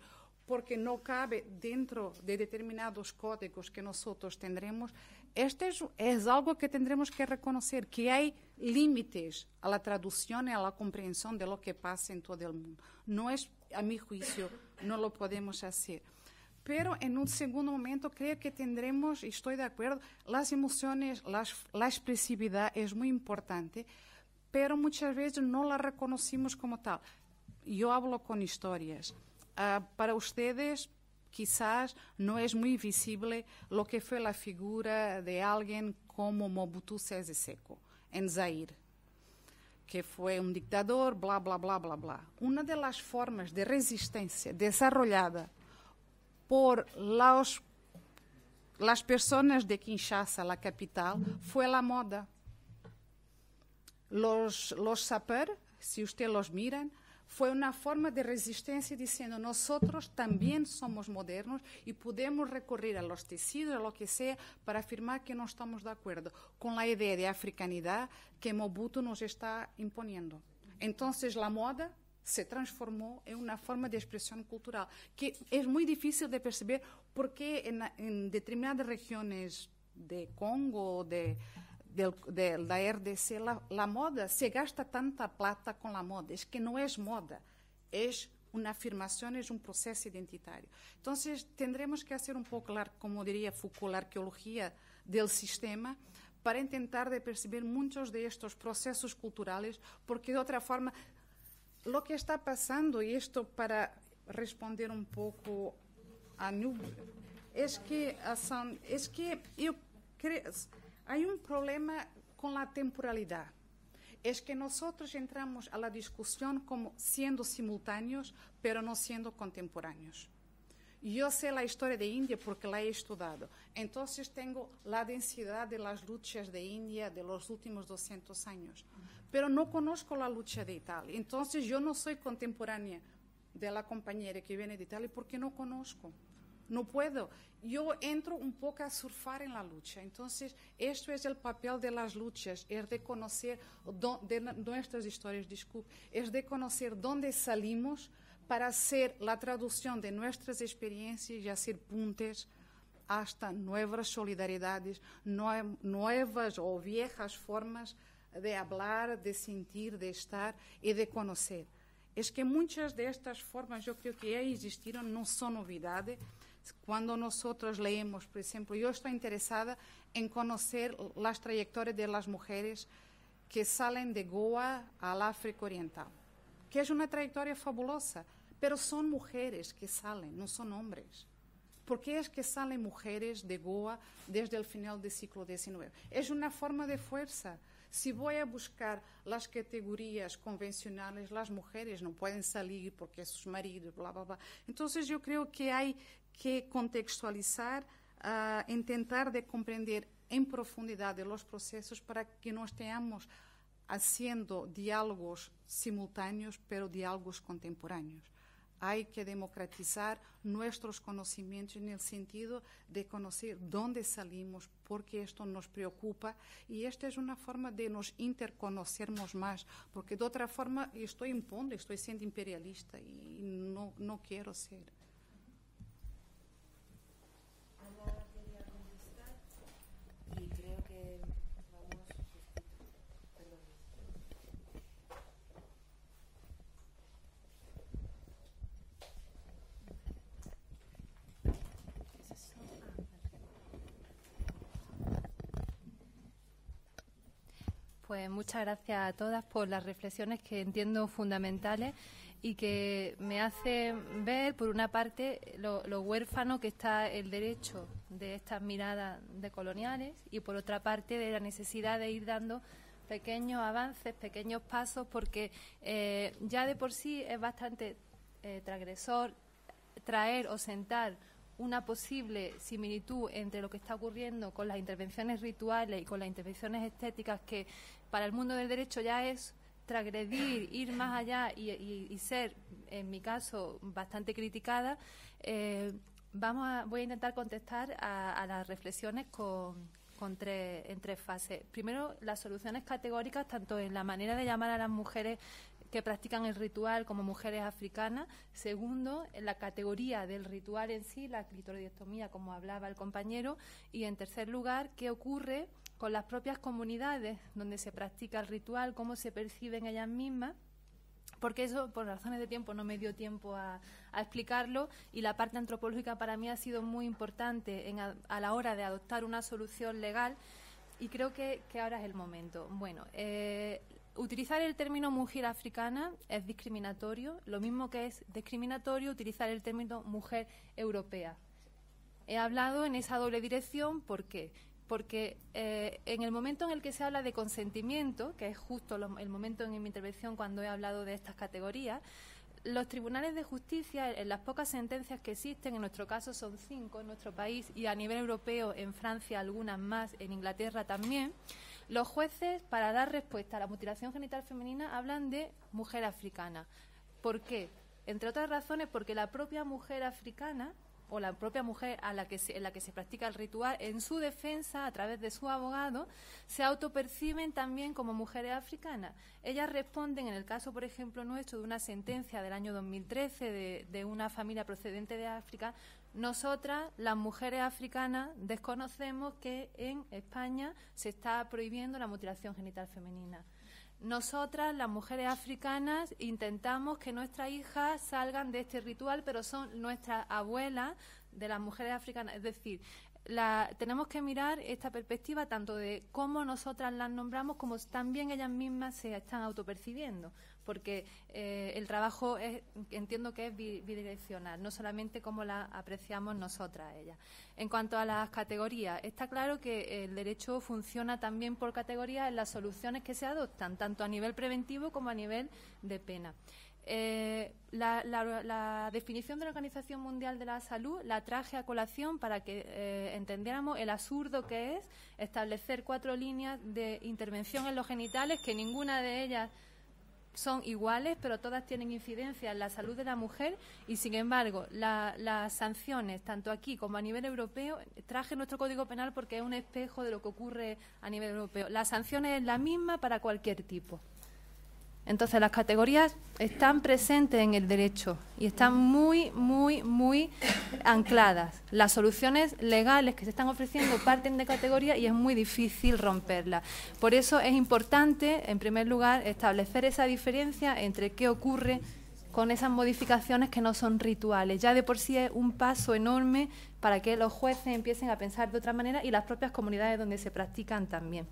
porque não cabe dentro de determinados códigos que nós tendremos, este é algo que tendremos que reconhecer, que há limites à tradução e à compreensão de lo que passa em todo o mundo. Não é, a meu juízo, não lo podemos fazer. Pero em um segundo momento, creio que tendremos, e estou de acordo, as emoções, a expressividade é muito importante, pero muitas vezes não la reconhecemos como tal. Eu hablo com histórias uh, para ustedes quizás no es muy visible lo que fue la figura de alguien como Mobutu Sese Seco en Zaire, que fue un dictador, bla, bla, bla, bla, bla. Una de las formas de resistencia desarrollada por los, las personas de Kinshasa, la capital, fue la moda. Los, los saper, si usted los miran, foi uma forma de resistência dizendo nós também somos modernos e podemos recorrer a los tecidos, a lo que seja, para afirmar que não estamos de acordo com a ideia de africanidade que Mobutu nos está imponendo. Então, a moda se transformou em uma forma de expressão cultural que é muito difícil de perceber porque em, em determinadas regiões de Congo, de del, de la RDC, la, la, moda, se gasta tanta plata com a moda, es que não é moda, é uma afirmação, é um processo identitário. Então, tendremos que fazer um pouco, como diria Foucault, a arqueologia do sistema, para tentar de perceber muitos de estes processos culturales, porque de outra forma, o que está passando, e isto para responder um pouco a Nubia, é que, es que eu Hay un problema con la temporalidad. Es que nosotros entramos a la discusión como siendo simultáneos, pero no siendo contemporáneos. Yo sé la historia de India porque la he estudiado. Entonces tengo la densidad de las luchas de India de los últimos 200 años. Pero no conozco la lucha de Italia. Entonces yo no soy contemporánea de la compañera que viene de Italia porque no conozco. no puedo. Yo entro un poco a surfar en la lucha. Entonces, esto es el papel de las luchas, es de conocer do, de nuestras historias, disculpe, es de conocer dónde salimos para hacer la traducción de nuestras experiencias y hacer puntes hasta nuevas solidaridades, nuevas o viejas formas de hablar, de sentir, de estar e de conhecer. É que muitas destas formas, eu creio que existiram, não são novidades. Cuando nosotros leemos, por ejemplo, yo estoy interesada en conocer las trayectorias de las mujeres que salen de Goa al África Oriental, que es una trayectoria fabulosa, pero son mujeres que salen, no son hombres. ¿Por qué es que salen mujeres de Goa desde el final del siglo XIX? Es una forma de fuerza. Si voy a buscar las categorías convencionales, las mujeres no pueden salir porque sus maridos, bla, bla, bla. Entonces yo creo que hay que contextualizar, intentar ah, comprender en profundidad profundidad procesos los para que no estemos haciendo diálogos simultáneos, pero diálogos contemporáneos. Hay que democratizar nuestros conocimientos en el sentido de conocer dónde salimos, porque esto nos preocupa y esta es una forma de nos interconocermos más, porque de otra forma estoy impondo, estoy siendo imperialista y no, no quiero ser. Pues muchas gracias a todas por las reflexiones que entiendo fundamentales y que me hacen ver, por una parte, lo, huérfano que está el derecho de estas miradas de coloniales y, por otra parte, de la necesidad de ir dando pequeños avances, pequeños pasos, porque eh, ya de por sí es bastante eh, transgresor traer o sentar una posible similitud entre lo que está ocurriendo con las intervenciones rituales y con las intervenciones estéticas que para el mundo del derecho ya es transgredir, ir más allá y, ser, en mi caso, bastante criticada, eh, vamos a, voy a intentar contestar a, las reflexiones con, tres, en tres fases. Primero, las soluciones categóricas, tanto en la manera de llamar a las mujeres que practican el ritual como mujeres africanas. Segundo, en la categoría del ritual en sí, la clitoridectomía, como hablaba el compañero. Y en tercer lugar, qué ocurre con las propias comunidades donde se practica el ritual, cómo se perciben ellas mismas porque eso por razones de tiempo no me dio tiempo a, explicarlo y la parte antropológica para mí ha sido muy importante en a, la hora de adoptar una solución legal y creo que, ahora es el momento. Bueno, eh, utilizar el término mujer africana es discriminatorio, lo mismo que es discriminatorio utilizar el término mujer europea. He hablado en esa doble dirección porque porque eh, en el momento en el que se habla de consentimiento, que es justo el momento en mi intervención cuando he hablado de estas categorías, los tribunales de justicia, en eh, las pocas sentencias que existen, en nuestro caso son cinco en nuestro país y a nivel europeo, en Francia algunas más, en Inglaterra también, los jueces para dar respuesta a la mutilación genital femenina hablan de mujer africana. ¿Por qué? Entre otras razones porque la propia mujer africana o la propia mujer a la que se, en la que se practica el ritual, en su defensa, a través de su abogado, se autoperciben también como mujeres africanas. Ellas responden, en el caso, por ejemplo, nuestro, de una sentencia del año 2013 de una familia procedente de África, nosotras, las mujeres africanas, desconocemos que en España se está prohibiendo la mutilación genital femenina. Nosotras, las mujeres africanas, intentamos que nuestras hijas salgan de este ritual, pero son nuestras abuelas de las mujeres africanas. Es decir, tenemos que mirar esta perspectiva tanto de cómo nosotras las nombramos como también ellas mismas se están autopercibiendo porque eh, el trabajo entiendo que es bidireccional, no solamente como la apreciamos nosotras ella. En cuanto a las categorías, está claro que el derecho funciona también por categorías en las soluciones que se adoptan, tanto a nivel preventivo como a nivel de pena. Eh, la, definición de la Organización Mundial de la Salud la traje a colación para que eh, entendiéramos el absurdo que es establecer cuatro líneas de intervención en los genitales que ninguna de ellas son iguales, pero todas tienen incidencia en la salud de la mujer y, sin embargo, las sanciones, tanto aquí como a nivel europeo, traje nuestro Código Penal porque es un espejo de lo que ocurre a nivel europeo. Las sanciones es la misma para cualquier tipo. Entonces las categorías están presentes en el derecho y están muy, muy, muy ancladas. Las soluciones legales que se están ofreciendo parten de categorías y es muy difícil romperlas. Por eso es importante, en primer lugar, establecer esa diferencia entre qué ocurre con esas modificaciones que no son rituales. Ya de por sí es un paso enorme para que los jueces empiecen a pensar de otra manera y las propias comunidades donde se practican también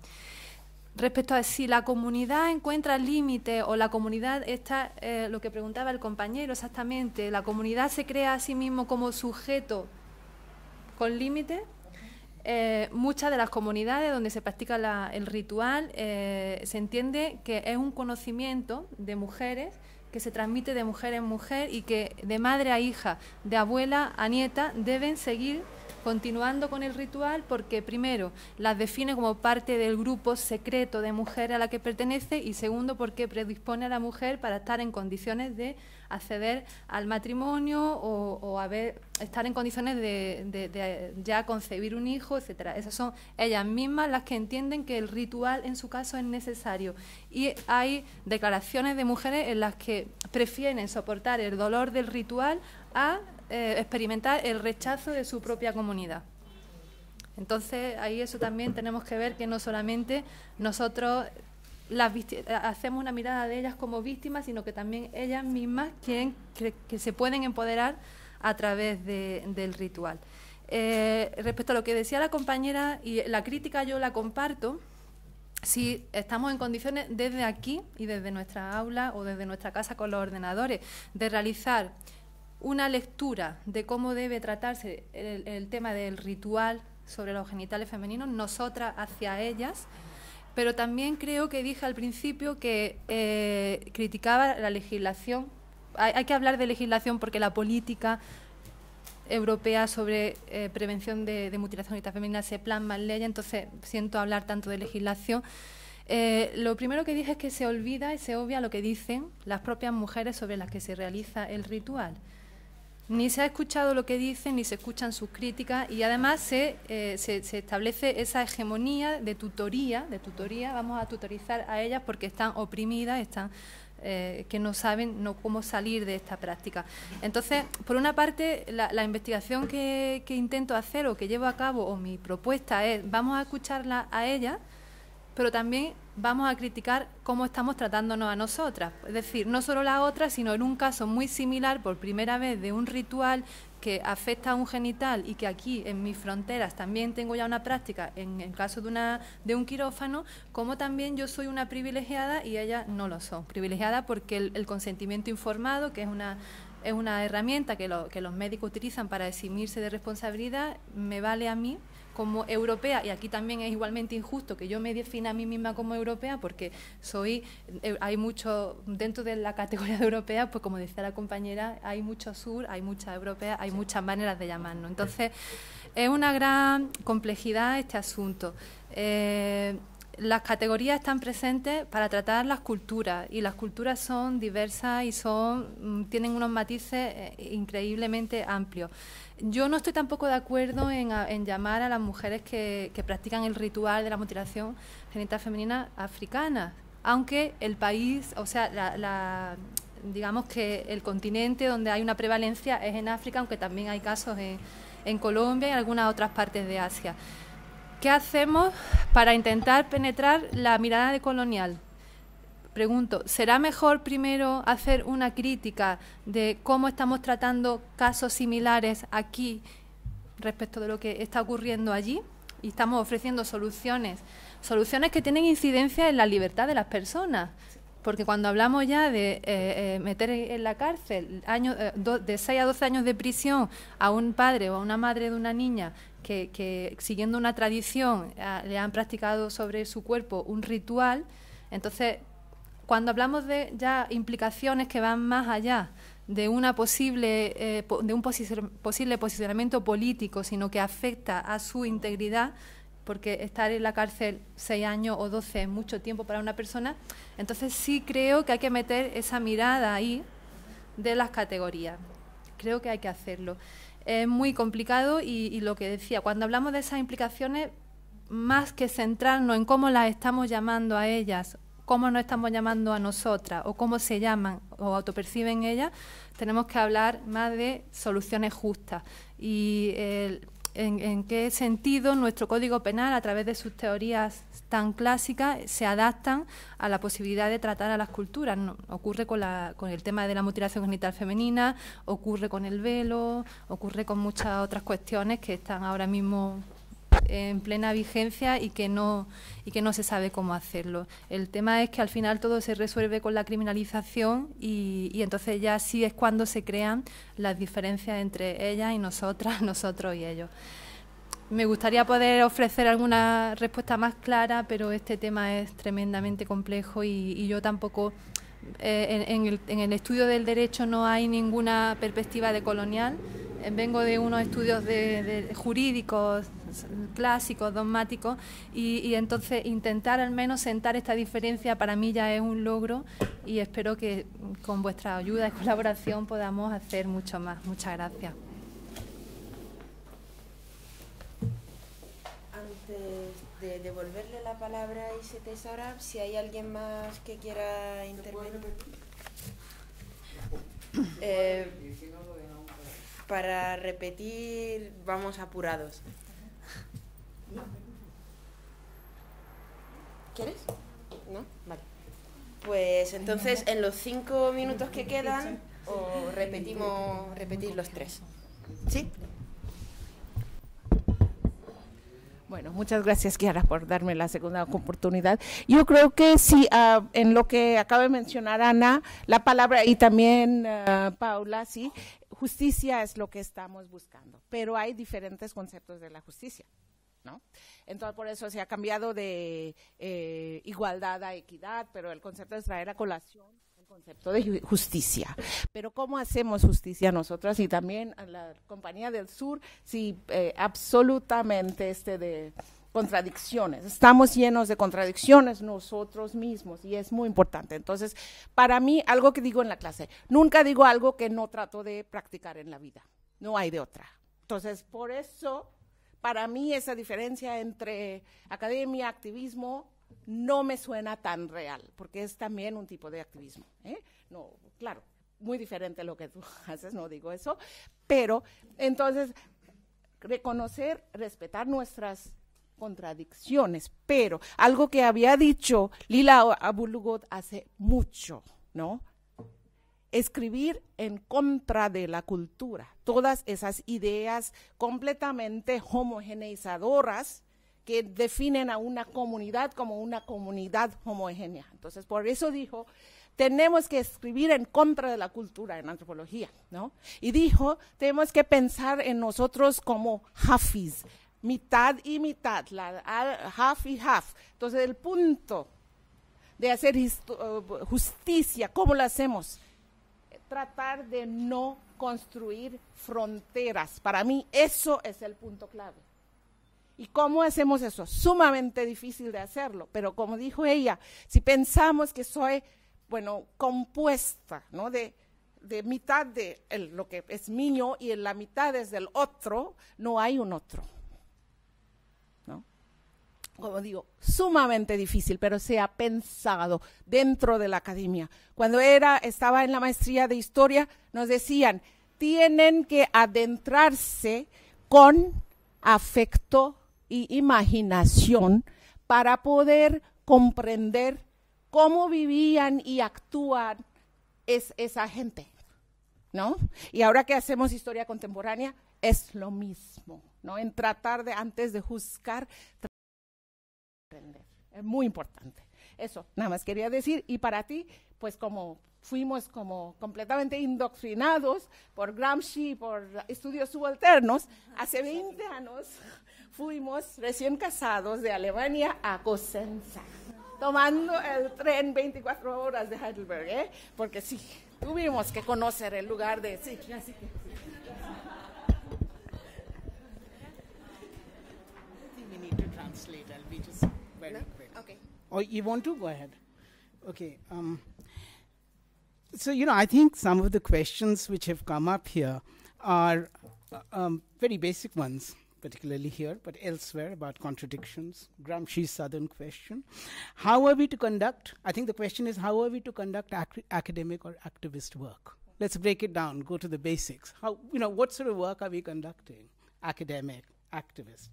respecto a si la comunidad encuentra límite o la comunidad está, eh, lo que preguntaba el compañero exactamente, la comunidad se crea a sí mismo como sujeto con límite eh, muchas de las comunidades donde se practica el ritual eh, se entiende que es un conocimiento de mujeres que se transmite de mujer en mujer y que de madre a hija, de abuela a nieta, deben seguir continuando con el ritual porque primero las define como parte del grupo secreto de mujer a la que pertenece y segundo porque predispone a la mujer para estar en condiciones de acceder al matrimonio o, estar en condiciones de, de, ya concebir un hijo, etcétera. Esas son ellas mismas las que entienden que el ritual en su caso es necesario. Y hay declaraciones de mujeres en las que prefieren soportar el dolor del ritual a eh, experimentar el rechazo de su propia comunidad. Entonces, ahí eso también tenemos que ver que no solamente nosotros hacemos una mirada de ellas como víctimas, sino que también ellas mismas quieren que, se pueden empoderar a través del ritual. Eh, respecto a lo que decía la compañera, y la crítica yo la comparto, si estamos en condiciones desde aquí y desde nuestra aula o desde nuestra casa con los ordenadores de realizar una lectura de cómo debe tratarse el, tema del ritual sobre los genitales femeninos, nosotras hacia ellas, pero también creo que dije al principio que eh, criticaba la legislación. Hay, que hablar de legislación porque la política europea sobre eh, prevención de, mutilación genital femenina se plasma en ley, entonces siento hablar tanto de legislación. Eh, lo primero que dije es que se olvida y se obvia lo que dicen las propias mujeres sobre las que se realiza el ritual. Ni se ha escuchado lo que dicen, ni se escuchan sus críticas y además eh, se, se, establece esa hegemonía de tutoría, de tutoría, vamos a tutorizar a ellas porque están oprimidas, están eh, que no saben no cómo salir de esta práctica. Entonces, por una parte, la, la investigación que, que, intento hacer o que llevo a cabo o mi propuesta es, vamos a escucharla a ellas, pero también vamos a criticar cómo estamos tratándonos a nosotras. Es decir, no solo la otra, sino en un caso muy similar, por primera vez, de un ritual que afecta a un genital y que aquí en mis fronteras también tengo ya una práctica, en el caso de, de un quirófano, como también yo soy una privilegiada y ella no lo son. Privilegiada porque el, consentimiento informado, que es una es una herramienta que, que, los médicos utilizan para eximirse de responsabilidad, me vale a mí como europea, y aquí también es igualmente injusto que yo me defina a mí misma como europea, porque soy, eh, hay mucho, dentro de la categoría de europea, pues como decía la compañera, hay mucho sur, hay mucha europea, hay muchas maneras de llamarnos. Entonces, es una gran complejidad este asunto. Eh, las categorías están presentes para tratar las culturas y las culturas son diversas y son mm, tienen unos matices eh, increíblemente amplios. Yo no estoy tampoco de acuerdo en, llamar a las mujeres que, practican el ritual de la mutilación genital femenina africana, aunque el país, o sea, digamos que el continente donde hay una prevalencia es en África, aunque también hay casos en, en Colombia y en algunas otras partes de Asia. ¿Qué hacemos para intentar penetrar la mirada de colonial? Pregunto, ¿será mejor primero hacer una crítica de cómo estamos tratando casos similares aquí respecto de lo que está ocurriendo allí? Y estamos ofreciendo soluciones, soluciones que tienen incidencia en la libertad de las personas. Porque cuando hablamos ya de eh, eh, meter en la cárcel años, eh, de 6 a 12 años de prisión a un padre o a una madre de una niña que, siguiendo una tradición ah, le han practicado sobre su cuerpo un ritual. Entonces, cuando hablamos de ya implicaciones que van más allá de una posible eh, de un posible posicionamiento político, sino que afecta a su integridad, porque estar en la cárcel seis años o doce es mucho tiempo para una persona, entonces sí creo que hay que meter esa mirada ahí de las categorías. Creo que hay que hacerlo es muy complicado y, lo que decía, cuando hablamos de esas implicaciones, más que centrarnos en cómo las estamos llamando a ellas cómo nos estamos llamando a nosotras o cómo se llaman o autoperciben ellas, tenemos que hablar más de soluciones justas. Y en, qué sentido nuestro Código Penal, a través de sus teorías tan clásicas, se adaptan a la posibilidad de tratar a las culturas. ocurre con, con el tema de la mutilación genital femenina, ocurre con el velo, ocurre con muchas otras cuestiones que están ahora mismo en plena vigencia y que no y que no se sabe cómo hacerlo. El tema es que al final todo se resuelve con la criminalización y, entonces ya sí es cuando se crean las diferencias entre ellas y nosotras, *laughs* nosotros y ellos. Me gustaría poder ofrecer alguna respuesta más clara, pero este tema es tremendamente complejo y, y yo tampoco eh, en, el, estudio del derecho no hay ninguna perspectiva de colonial. Eh, vengo de unos estudios jurídicos clásicos, dogmáticos, y, entonces intentar al menos sentar esta diferencia para mí ya es un logro y espero que con vuestra ayuda y colaboración podamos hacer mucho más. Muchas gracias devolverle la palabra a Isetes Tesorab, si hay alguien más que quiera intervenir. Eh, para repetir, vamos apurados. ¿Quieres? ¿No? Vale. Pues entonces, en los cinco minutos que quedan, o repetimos repetir los tres. ¿Sí? Bueno, muchas gracias, Kiara, por darme la segunda oportunidad. Yo creo que sí, ah, en lo que acaba de mencionar Ana, la palabra y también ah, Paula, sí, justicia es lo que estamos buscando, pero hay diferentes conceptos de la justicia. ¿No? Entonces, por eso se ha cambiado de eh, igualdad a equidad, pero el concepto de traer a colación concepto de justicia. Pero ¿cómo hacemos justicia nosotras y también a la Compañía del Sur si eh, absolutamente este de contradicciones, estamos llenos de contradicciones nosotros mismos y es muy importante. Entonces, para mí, algo que digo en la clase, nunca digo algo que no trato de practicar en la vida, no hay de otra. Entonces, por eso, para mí, esa diferencia entre academia, activismo no me suena tan real, porque es también un tipo de activismo. ¿eh? No, claro, muy diferente a lo que tú *laughs* haces, no digo eso, pero entonces reconocer, respetar nuestras contradicciones, pero algo que había dicho Lila Abulugot hace mucho, ¿no? Escribir en contra de la cultura, todas esas ideas completamente homogeneizadoras, que definen a una comunidad como una comunidad homogénea. Entonces, por eso dijo, tenemos que escribir en contra de la cultura en antropología, ¿no? Y dijo, tenemos que pensar en nosotros como hafis, mitad y mitad, la, half y half. Entonces, el punto de hacer uh, justicia, ¿cómo lo hacemos? Tratar de no construir fronteras. Para mí, eso es el punto clave. ¿Y cómo hacemos eso? Sumamente difícil de hacerlo, pero como dijo ella, si pensamos que soy, bueno, compuesta, ¿no? De, mitad de lo que es mío y en la mitad es del otro, no hay un otro. ¿no? Como digo, sumamente difícil, pero se ha pensado dentro de la academia. Cuando era, estaba en la maestría de historia, nos decían, tienen que adentrarse con afecto y imaginación para poder comprender cómo vivían y actúan es, esa gente, ¿no? Y ahora que hacemos historia contemporánea, es lo mismo, ¿no? En tratar de, antes de juzgar, aprender. Es muy importante. Eso, nada más quería decir. Y para ti, pues como fuimos como completamente indoctrinados por Gramsci, por estudios subalternos, hace 20 años fuimos recién casados de Alemania a Cosenza, tomando el tren 24 horas de Heidelberg, ¿eh? porque sí, tuvimos que conocer el lugar de... Sí, así que... Okay. Oh, you want to go ahead? Okay. Um, so you know, I think some of the questions which have come up here are uh, um, very basic ones. particularly here, but elsewhere about contradictions, Gramsci's southern question. How are we to conduct? I think the question is how are we to conduct ac academic or activist work? Let's break it down, go to the basics. How, you know, what sort of work are we conducting? Academic, activist.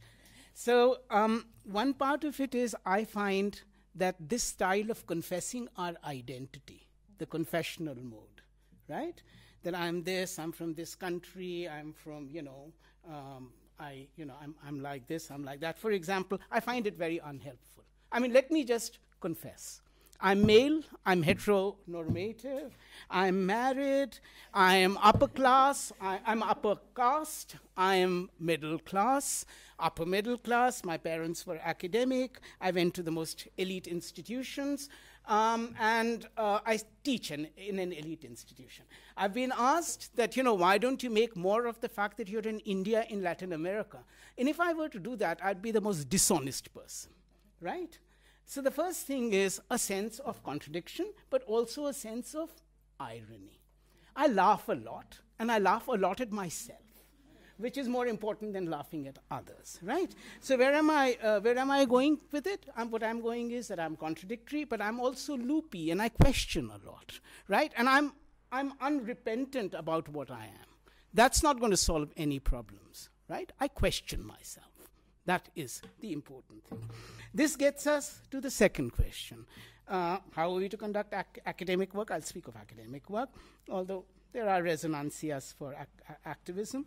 So um, one part of it is I find that this style of confessing our identity, the confessional mode, right? That I'm this, I'm from this country, I'm from, you know, um, I, you know, I'm, I'm like this, I'm like that. For example, I find it very unhelpful. I mean, let me just confess. I'm male, I'm heteronormative, I'm married, I am upper class, I, am upper caste, I am middle class, upper middle class, my parents were academic, I went to the most elite institutions, um, and uh, I teach in, in an elite institution. I've been asked that, you know, why don't you make more of the fact that you're in India, in Latin America? And if I were to do that, I'd be the most dishonest person, right? So the first thing is a sense of contradiction, but also a sense of irony. I laugh a lot, and I laugh a lot at myself which is more important than laughing at others, right? So where am I, uh, where am I going with it? what I'm going is that I'm contradictory, but I'm also loopy and I question a lot, right? And I'm, I'm unrepentant about what I am. That's not going to solve any problems, right? I question myself. That is the important thing. This gets us to the second question. Uh, how are we to conduct ac academic work? I'll speak of academic work, although there are resonancias for ac activism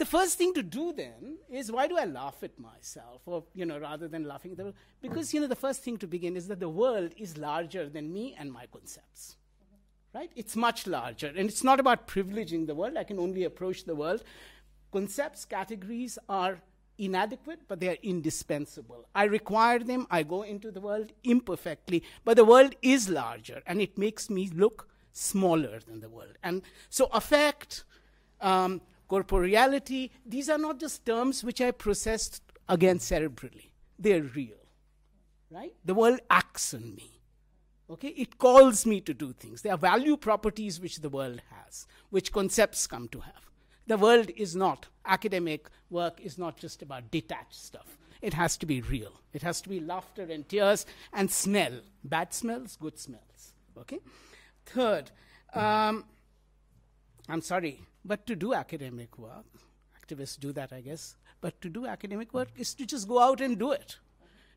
the first thing to do then is why do I laugh at myself? Or, you know, rather than laughing at the world? Because, you know, the first thing to begin is that the world is larger than me and my concepts. Right? It's much larger. And it's not about privileging the world. I can only approach the world. Concepts, categories are inadequate, but they are indispensable. I require them, I go into the world imperfectly, but the world is larger and it makes me look smaller than the world. And so affect, um, corporeality, these are not just terms which I processed again cerebrally. They're real, right? The world acts on me. Okay, it calls me to do things. There are value properties which the world has, which concepts come to have. The world is not, academic work is not just about detached stuff. It has to be real. It has to be laughter and tears and smell. Bad smells, good smells. Okay? Third, um, I'm sorry, but to do academic work, activists do that, I guess, but to do academic work is to just go out and do it.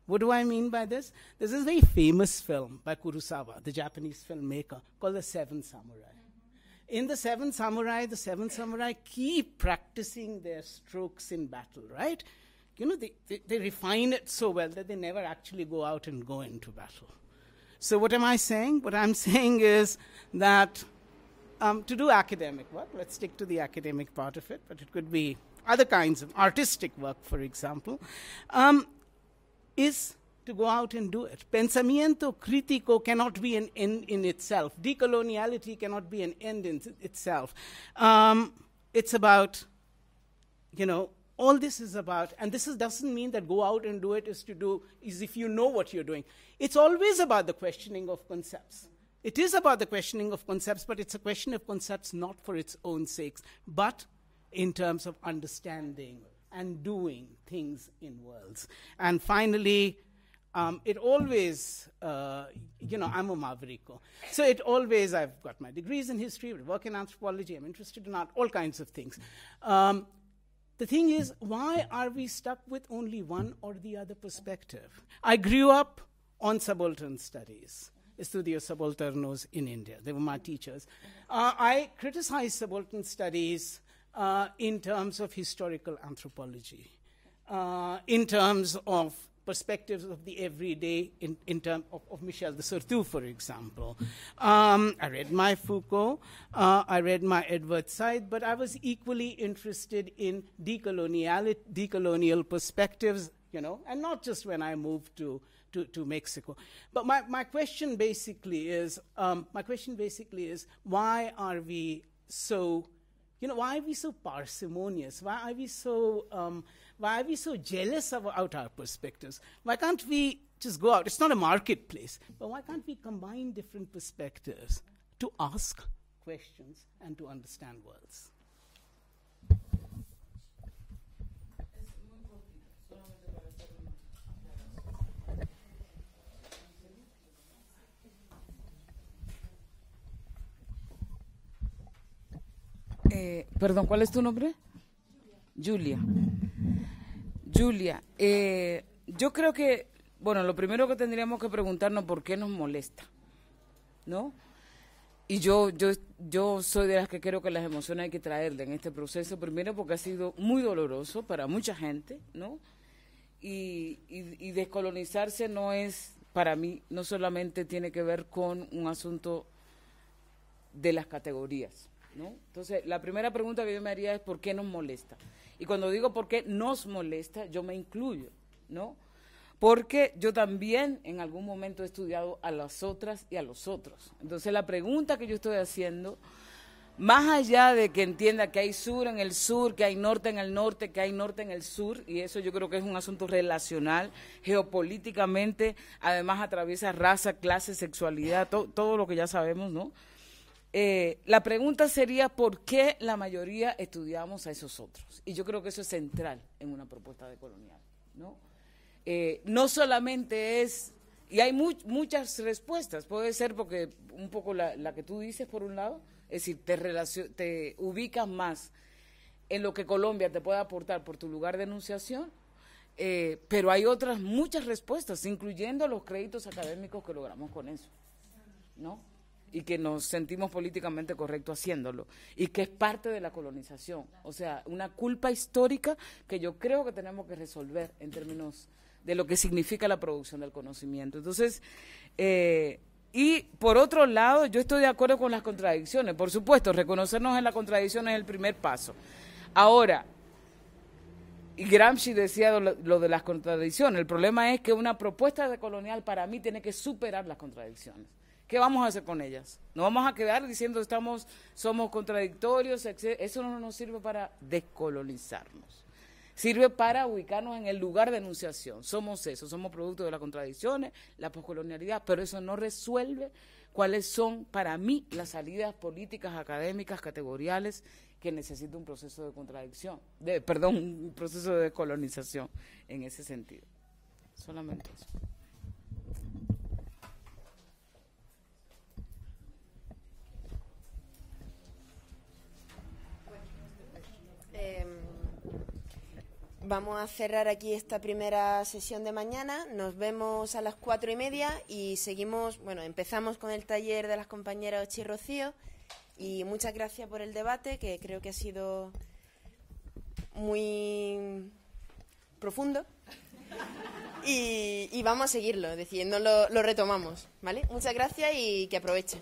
What do I mean by this? There's this very famous film by Kurosawa, the Japanese filmmaker, called The Seven Samurai. In The Seven Samurai, the Seven Samurai keep practicing their strokes in battle, right? You know, they, they, they refine it so well that they never actually go out and go into battle. So, what am I saying? What I'm *laughs* saying is that um, to do academic work. Let's stick to the academic part of it, but it could be other kinds of artistic work, for example, um, is to go out and do it. Pensamiento crítico cannot be an end in itself. Decoloniality cannot be an end in itself. Um, it's about, you know, all this is about, and this is, doesn't mean that go out and do it is to do, is if you know what you're doing. It's always about the questioning of concepts. It is about the questioning of concepts, but it's a question of concepts not for its own sakes, but in terms of understanding and doing things in worlds. And finally, um, it always, uh, you know, I'm a maverico. So it always, I've got my degrees in history, I work in anthropology, I'm interested in art, all kinds of things. Um, the thing is, why are we stuck with only one or the other perspective? I grew up on subaltern studies. Estudio Subalternos in India. They were my teachers. Uh, I criticized subaltern studies uh, in terms of historical anthropology, uh, in terms of perspectives of the everyday, in, in terms of, of, Michel de Certeau, for example. Um, I read my Foucault, uh, I read my Edward Said, but I was equally interested in decolonial, decolonial perspectives, you know, and not just when I moved to to, to Mexico. But my, my question basically is, um, my question basically is, why are we so, you know, why are we so parsimonious? Why are we so, um, why are we so jealous about our perspectives? Why can't we just go out? It's not a marketplace, but why can't we combine different perspectives to ask questions and to understand worlds? Eh, perdón, ¿cuál es tu nombre? Julia. Julia, eh, yo creo que, bueno, lo primero que tendríamos que preguntarnos por qué nos molesta, ¿no? Y yo, yo, yo soy de las que creo que las emociones hay que traerle en este proceso, primero porque ha sido muy doloroso para mucha gente, ¿no? Y, y descolonizarse no es, para mí, no solamente tiene que ver con un asunto de las categorías, entonces, la primera pregunta que yo me haría es ¿por qué nos molesta? Y cuando digo por qué nos molesta, yo me incluyo, ¿no? Porque yo también en algún momento he estudiado a las otras y a los otros. Entonces, la pregunta que yo estoy haciendo más allá de que entienda que hay sur en el sur, que hay norte en el norte, que hay norte en el sur, y eso yo creo que es un asunto relacional, geopolíticamente, además atraviesa raza, clase, sexualidad, todo lo que ya sabemos, ¿no? Eh, la pregunta sería por qué la mayoría estudiamos a esos otros. Y yo creo que eso es central en una propuesta de colonial. No, eh, no solamente es, y hay muchas respuestas, puede ser porque un poco la, que tú dices por un lado, es decir, te, te ubicas más en lo que Colombia te puede aportar por tu lugar de enunciación, eh, pero hay otras muchas respuestas, incluyendo los créditos académicos que logramos con eso, ¿no? y que nos sentimos políticamente correctos haciéndolo y que es parte de la colonización. O sea, una culpa histórica que yo creo que tenemos que resolver en términos de lo que significa la producción del conocimiento. Entonces, eh, y por otro lado, yo estoy de acuerdo con las contradicciones. Por supuesto, reconocernos en las contradicciones es el primer paso. Ahora, y Gramsci decía lo, lo, de las contradicciones. El problema es que una propuesta decolonial para mí tiene que superar las contradicciones. ¿Qué vamos a hacer con ellas? Nos vamos a quedar diciendo estamos, somos contradictorios, eso no nos sirve para descolonizarnos. Sirve para ubicarnos en el lugar de enunciación. Somos eso, somos producto de las contradicciones, la poscolonialidad, pero eso no resuelve cuáles son para mí las salidas políticas, académicas, categoriales que necesita un proceso de contradicción, de, perdón, un proceso de descolonización en ese sentido. Solamente eso. vamos a cerrar aquí esta primera sesión de mañana. Nos vemos a las cuatro y media y seguimos, bueno, empezamos con el taller de las compañeras Ochi y Rocío. Y muchas gracias por el debate, que creo que ha sido muy profundo. Y, vamos a seguirlo, es lo, lo retomamos, ¿vale? Muchas gracias y que aproveche.